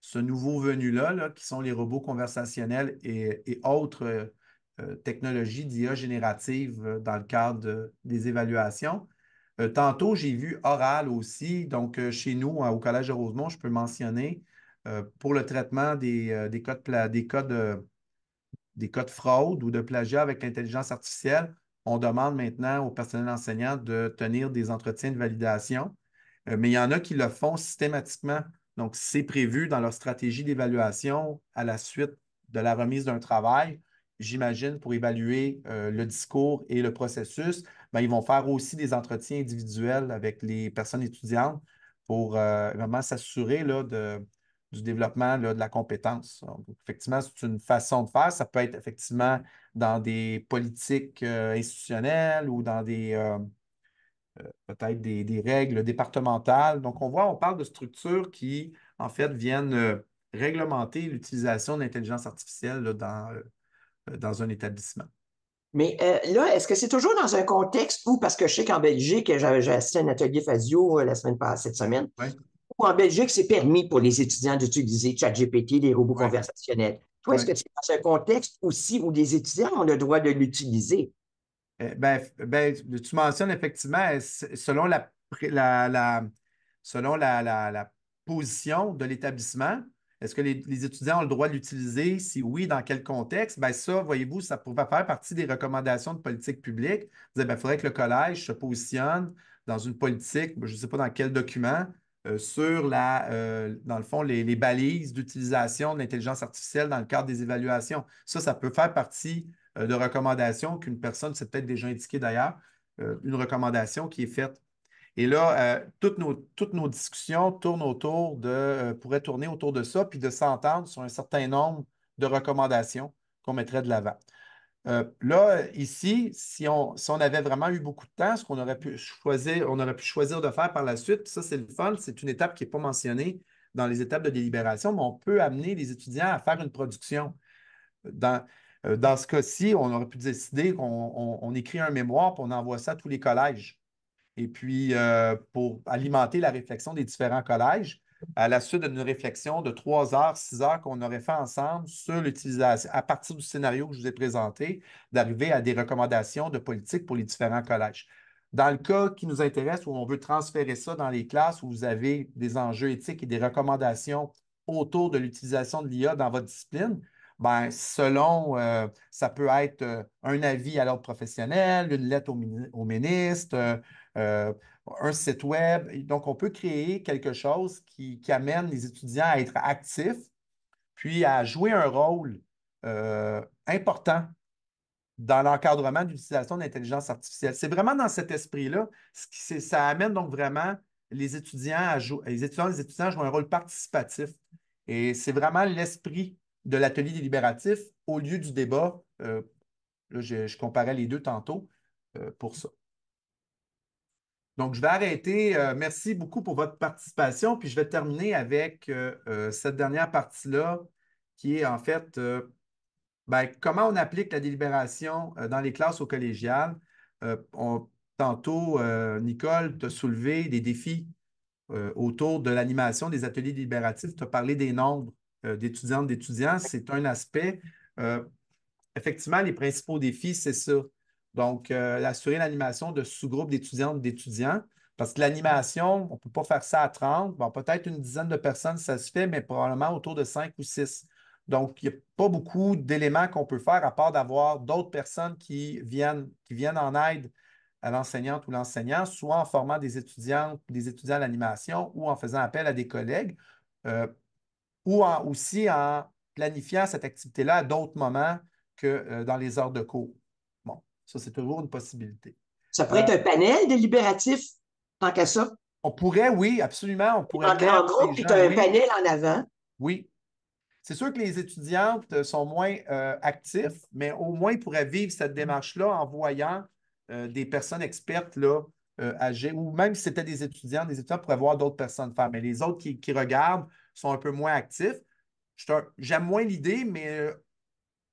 ce nouveau venu-là, qui sont les robots conversationnels et, autres euh, euh, technologies d'IA générative dans le cadre des évaluations. tantôt, j'ai vu oral aussi, donc chez nous, au Collège de Rosemont, je peux mentionner, pour le traitement des, des codes, des codes des cas de fraude ou de plagiat avec l'intelligence artificielle, on demande maintenant au personnel enseignant de tenir des entretiens de validation. Euh, mais il y en a qui le font systématiquement. Donc, c'est prévu dans leur stratégie d'évaluation à la suite de la remise d'un travail, j'imagine, pour évaluer euh, le discours et le processus. Ben, ils vont faire aussi des entretiens individuels avec les personnes étudiantes pour euh, vraiment s'assurer de, du développement de la compétence. effectivement, c'est une façon de faire. Ça peut être effectivement dans des politiques euh, institutionnelles ou dans des euh, euh, peut-être des, règles départementales. Donc, on voit, on parle de structures qui, en fait, viennent réglementer l'utilisation de l'intelligence artificielle dans, dans un établissement. Mais là, est-ce que c'est toujours dans un contexte où, parce que je sais qu'en Belgique, j'ai assisté à un atelier Fazio la semaine passée, cette semaine, oui en Belgique, c'est permis pour les étudiants d'utiliser ChatGPT, les robots conversationnels. Toi, est-ce que c'est dans un contexte aussi où les étudiants ont le droit de l'utiliser? Eh ben, ben, tu mentionnes effectivement, selon la, selon la, position de l'établissement, est-ce que les, étudiants ont le droit de l'utiliser? Si oui, dans quel contexte? Ben ça, voyez-vous, ça pourrait faire partie des recommandations de politique publique. Il ben, faudrait que le collège se positionne dans une politique, je ne sais pas dans quel document, euh, sur euh, dans le fond, les, balises d'utilisation de l'intelligence artificielle dans le cadre des évaluations. Ça, ça peut faire partie euh, de recommandations qu'une personne, s'est peut-être déjà indiquée, d'ailleurs, une recommandation qui est faite. Et là, toutes, nos, toutes nos discussions tournent autour de, pourraient tourner autour de ça, puis de s'entendre sur un certain nombre de recommandations qu'on mettrait de l'avant. Euh, là, ici, si on, avait vraiment eu beaucoup de temps, ce qu'on aurait pu choisir, on aurait pu choisir de faire par la suite, ça, c'est le fun, c'est une étape qui n'est pas mentionnée dans les étapes de délibération, mais on peut amener les étudiants à faire une production. Dans, euh, ce cas-ci, on aurait pu décider qu'on écrit un mémoire et on envoie ça à tous les collèges. Et puis, euh, pour alimenter la réflexion des différents collèges, à la suite d'une réflexion de trois heures, six heures qu'on aurait fait ensemble sur l'utilisation, à partir du scénario que je vous ai présenté, d'arriver à des recommandations de politique pour les différents collèges. Dans le cas qui nous intéresse, où on veut transférer ça dans les classes, où vous avez des enjeux éthiques et des recommandations autour de l'utilisation de l'IA dans votre discipline, ben, selon, euh, ça peut être euh, un avis à l'ordre professionnel, une lettre au, ministre, euh, un site web. Donc, on peut créer quelque chose qui, amène les étudiants à être actifs, puis à jouer un rôle euh, important dans l'encadrement d'utilisation de l'intelligence artificielle. C'est vraiment dans cet esprit-là, ce ça amène donc vraiment les étudiants à jouer, les étudiants, les étudiants jouent un rôle participatif. Et c'est vraiment l'esprit de l'atelier délibératif au lieu du débat. Euh, là, je, comparais les deux tantôt euh, pour ça. Donc, je vais arrêter. Euh, merci beaucoup pour votre participation. Puis, je vais terminer avec euh, euh, cette dernière partie-là, qui est en fait ben, comment on applique la délibération dans les classes au collégial. tantôt, Nicole, tu as soulevé des défis autour de l'animation des ateliers délibératifs. Tu as parlé des nombres d'étudiantes, d'étudiants. C'est un aspect. effectivement, les principaux défis, c'est ça. Donc, euh, assurer l'animation de sous-groupes d'étudiantes, d'étudiants, parce que l'animation, on ne peut pas faire ça à 30. Bon, peut-être une dizaine de personnes, ça se fait, mais probablement autour de 5 ou 6. Donc, il n'y a pas beaucoup d'éléments qu'on peut faire à part d'avoir d'autres personnes qui viennent, qui viennent en aide à l'enseignante ou l'enseignant, soit en formant des étudiantes, des étudiants à l'animation ou en faisant appel à des collègues, euh, ou aussi en planifiant cette activité-là à d'autres moments que euh, dans les heures de cours. Ça, c'est toujours une possibilité. Ça pourrait être euh, un panel délibératif, tant qu'à ça. On pourrait, oui, absolument. On pourrait en grand groupe, puis tu as un panel en avant. Oui. C'est sûr que les étudiantes sont moins euh, actifs, mais au moins ils pourraient vivre cette démarche-là en voyant euh, des personnes expertes là, âgées, ou même si c'était des étudiants, des étudiants pourraient voir d'autres personnes faire. Mais les autres qui, qui regardent sont un peu moins actifs. J'aime moins l'idée, mais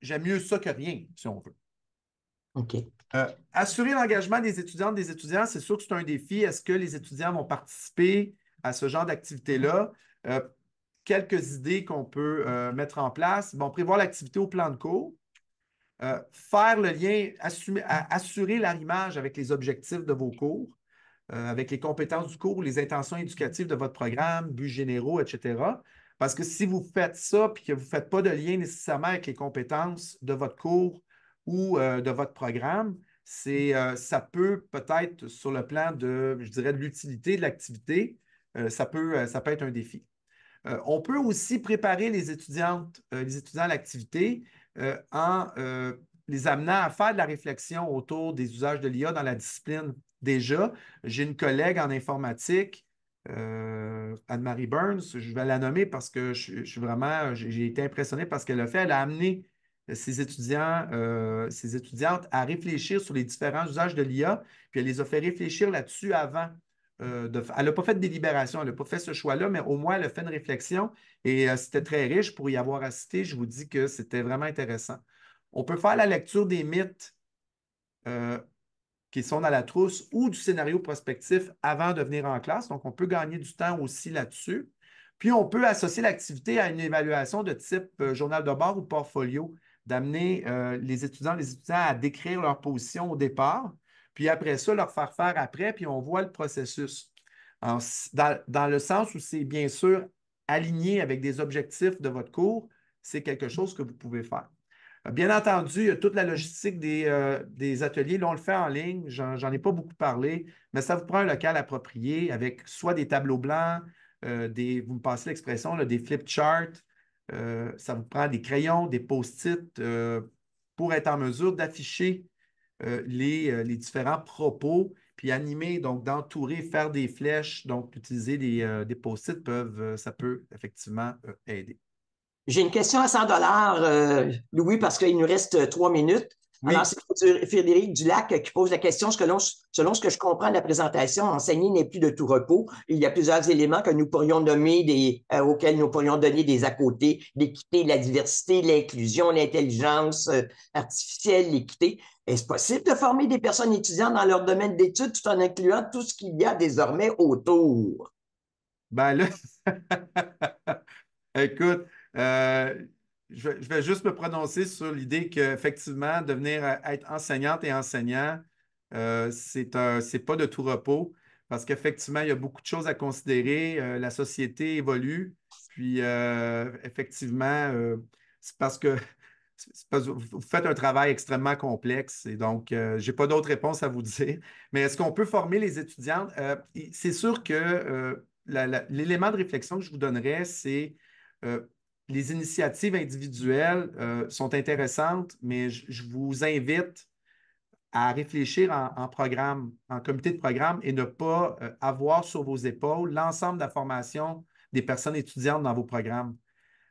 j'aime mieux ça que rien, si on veut. OK. Euh, assurer l'engagement des étudiantes des étudiants, c'est sûr que c'est un défi. Est-ce que les étudiants vont participer à ce genre d'activité-là? Euh, quelques idées qu'on peut euh, mettre en place. Bon, prévoir l'activité au plan de cours. faire le lien, assurer l'arrimage avec les objectifs de vos cours, avec les compétences du cours, les intentions éducatives de votre programme, buts généraux, etc. Parce que si vous faites ça puis que vous ne faites pas de lien nécessairement avec les compétences de votre cours, ou euh, de votre programme, euh, ça peut peut-être sur le plan de, je dirais, de l'utilité de l'activité, euh, ça, peut, ça peut être un défi. on peut aussi préparer les étudiantes, les étudiants à l'activité en les amenant à faire de la réflexion autour des usages de l'IA dans la discipline. Déjà, j'ai une collègue en informatique Anne-Marie Burns, je vais la nommer parce que je suis vraiment, j'ai été impressionné parce qu'elle a fait. Elle a amené ces étudiants, euh, étudiantes à réfléchir sur les différents usages de l'IA, puis elle les a fait réfléchir là-dessus avant. Euh, elle n'a pas fait de délibération, elle n'a pas fait ce choix-là, mais au moins elle a fait une réflexion et euh, c'était très riche pour y avoir assisté. Je vous dis que c'était vraiment intéressant. On peut faire la lecture des mythes qui sont dans la trousse ou du scénario prospectif avant de venir en classe. Donc, on peut gagner du temps aussi là-dessus. Puis, on peut associer l'activité à une évaluation de type journal de bord ou portfolio d'amener euh, les étudiants, les étudiants à décrire leur position au départ, puis après ça, leur faire faire après, puis on voit le processus. dans, le sens où c'est bien sûr aligné avec des objectifs de votre cours, c'est quelque chose que vous pouvez faire. Euh, bien entendu, toute la logistique euh, des, ateliers. Là, on le fait en ligne. J'en ai pas beaucoup parlé, mais ça vous prend un local approprié avec soit des tableaux blancs, des, vous me passez l'expression, des flip charts, euh, ça vous prend des crayons, des post-it euh, pour être en mesure d'afficher euh, les, différents propos, puis animer, donc d'entourer, faire des flèches, donc utiliser des, des post-it, ça peut effectivement aider. J'ai une question à 100 dollars, Louis, parce qu'il nous reste trois minutes. Alors, c'est Frédéric Dulac qui pose la question, selon, ce que je comprends de la présentation, enseigner n'est plus de tout repos. Il y a plusieurs éléments que nous pourrions nommer, euh, auxquels nous pourrions donner des à côté, l'équité, la diversité, l'inclusion, l'intelligence euh, artificielle, l'équité. Est-ce possible de former des personnes étudiantes dans leur domaine d'études tout en incluant tout ce qu'il y a désormais autour? Ben là, écoute, euh, je, vais, juste me prononcer sur l'idée qu'effectivement, devenir euh, être enseignante et enseignant, euh, ce c'est pas de tout repos parce qu'effectivement, il y a beaucoup de choses à considérer. Euh, la société évolue. Puis, effectivement, c'est parce, que vous faites un travail extrêmement complexe et donc, je n'ai pas d'autres réponses à vous dire. Mais est-ce qu'on peut former les étudiantes? c'est sûr que l'élément de réflexion que je vous donnerais, c'est les initiatives individuelles euh, sont intéressantes, mais je vous invite à réfléchir en, programme, en comité de programme et ne pas euh, avoir sur vos épaules l'ensemble de la formation des personnes étudiantes dans vos programmes.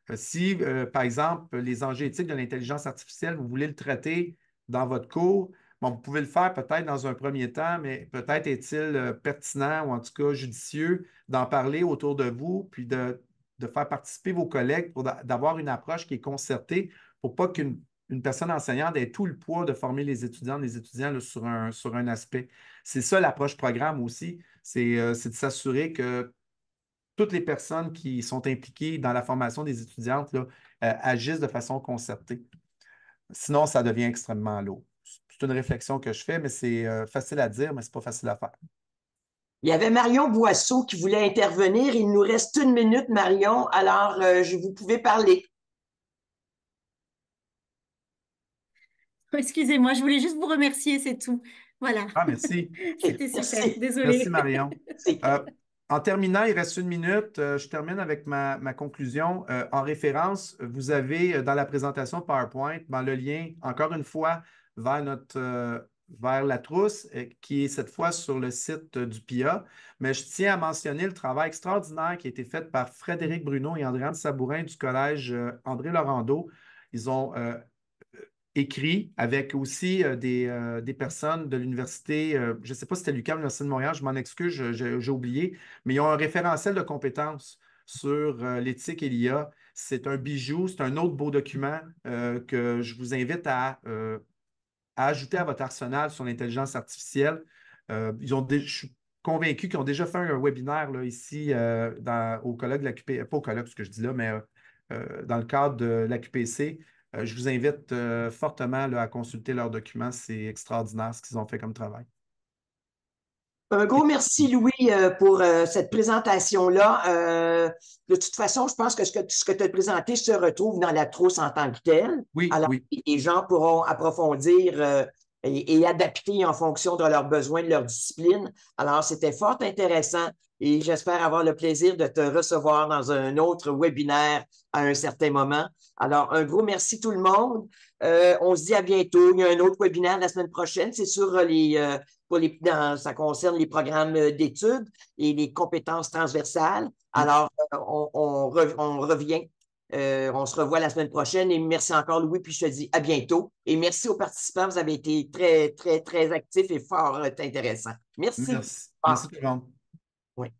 Euh, si, par exemple, les enjeux éthiques de l'intelligence artificielle, vous voulez le traiter dans votre cours, vous pouvez le faire peut-être dans un premier temps, mais peut-être est-il pertinent ou en tout cas judicieux d'en parler autour de vous, puis de de faire participer vos collègues, pour d'avoir une approche qui est concertée pour pas qu'une personne enseignante ait tout le poids de former les étudiants, les étudiants sur, un, sur un aspect. C'est ça l'approche programme aussi, euh, c'est de s'assurer que toutes les personnes qui sont impliquées dans la formation des étudiantes euh, agissent de façon concertée. Sinon, ça devient extrêmement lourd. C'est une réflexion que je fais, mais c'est euh, facile à dire, mais ce n'est pas facile à faire. Il y avait Marion Boisseau qui voulait intervenir. Il nous reste une minute, Marion. Alors, euh, je vous pouvez parler. Excusez-moi, je voulais juste vous remercier, c'est tout. Voilà. Ah, merci. C'était super. Désolée. Merci, Marion. Euh, en terminant, il reste une minute. Euh, je termine avec ma, conclusion. en référence, vous avez dans la présentation PowerPoint le lien, encore une fois, vers notre vers la trousse, euh, qui est cette fois sur le site du PIA. Mais je tiens à mentionner le travail extraordinaire qui a été fait par Frédéric Bruno et Andréane Sabourin du collège euh, André Laurando. Ils ont euh, écrit avec aussi des, personnes de l'université, je ne sais pas si c'était l'UQAM, l'Université de Montréal, je m'en excuse, j'ai oublié, mais ils ont un référentiel de compétences sur l'éthique et l'IA. C'est un bijou, c'est un autre beau document que je vous invite à à ajouter à votre arsenal sur l'intelligence artificielle. Euh, ils je suis convaincu qu'ils ont déjà fait un webinaire là, ici euh, dans, au colloque de la QPC, pas au colloque, ce que je dis là, mais euh, dans le cadre de la QPC. je vous invite fortement à consulter leurs documents. C'est extraordinaire ce qu'ils ont fait comme travail. Un gros merci, Louis, euh, pour euh, cette présentation-là. Euh, de toute façon, je pense que ce que, ce que tu as présenté se retrouve dans la trousse en tant que telle. Oui, Alors, les gens pourront approfondir et, adapter en fonction de leurs besoins, de leur discipline. Alors, c'était fort intéressant et j'espère avoir le plaisir de te recevoir dans un autre webinaire à un certain moment. Alors, un gros merci tout le monde. on se dit à bientôt. Il y a un autre webinaire la semaine prochaine. C'est sur les, pour ça concerne les programmes euh, d'études et les compétences transversales. Mm. Alors, euh, on, revient. Euh, on se revoit la semaine prochaine et merci encore Louis, puis je te dis à bientôt. Et merci aux participants, vous avez été très, très, très actifs et fort intéressants. Merci. Merci, tout le monde.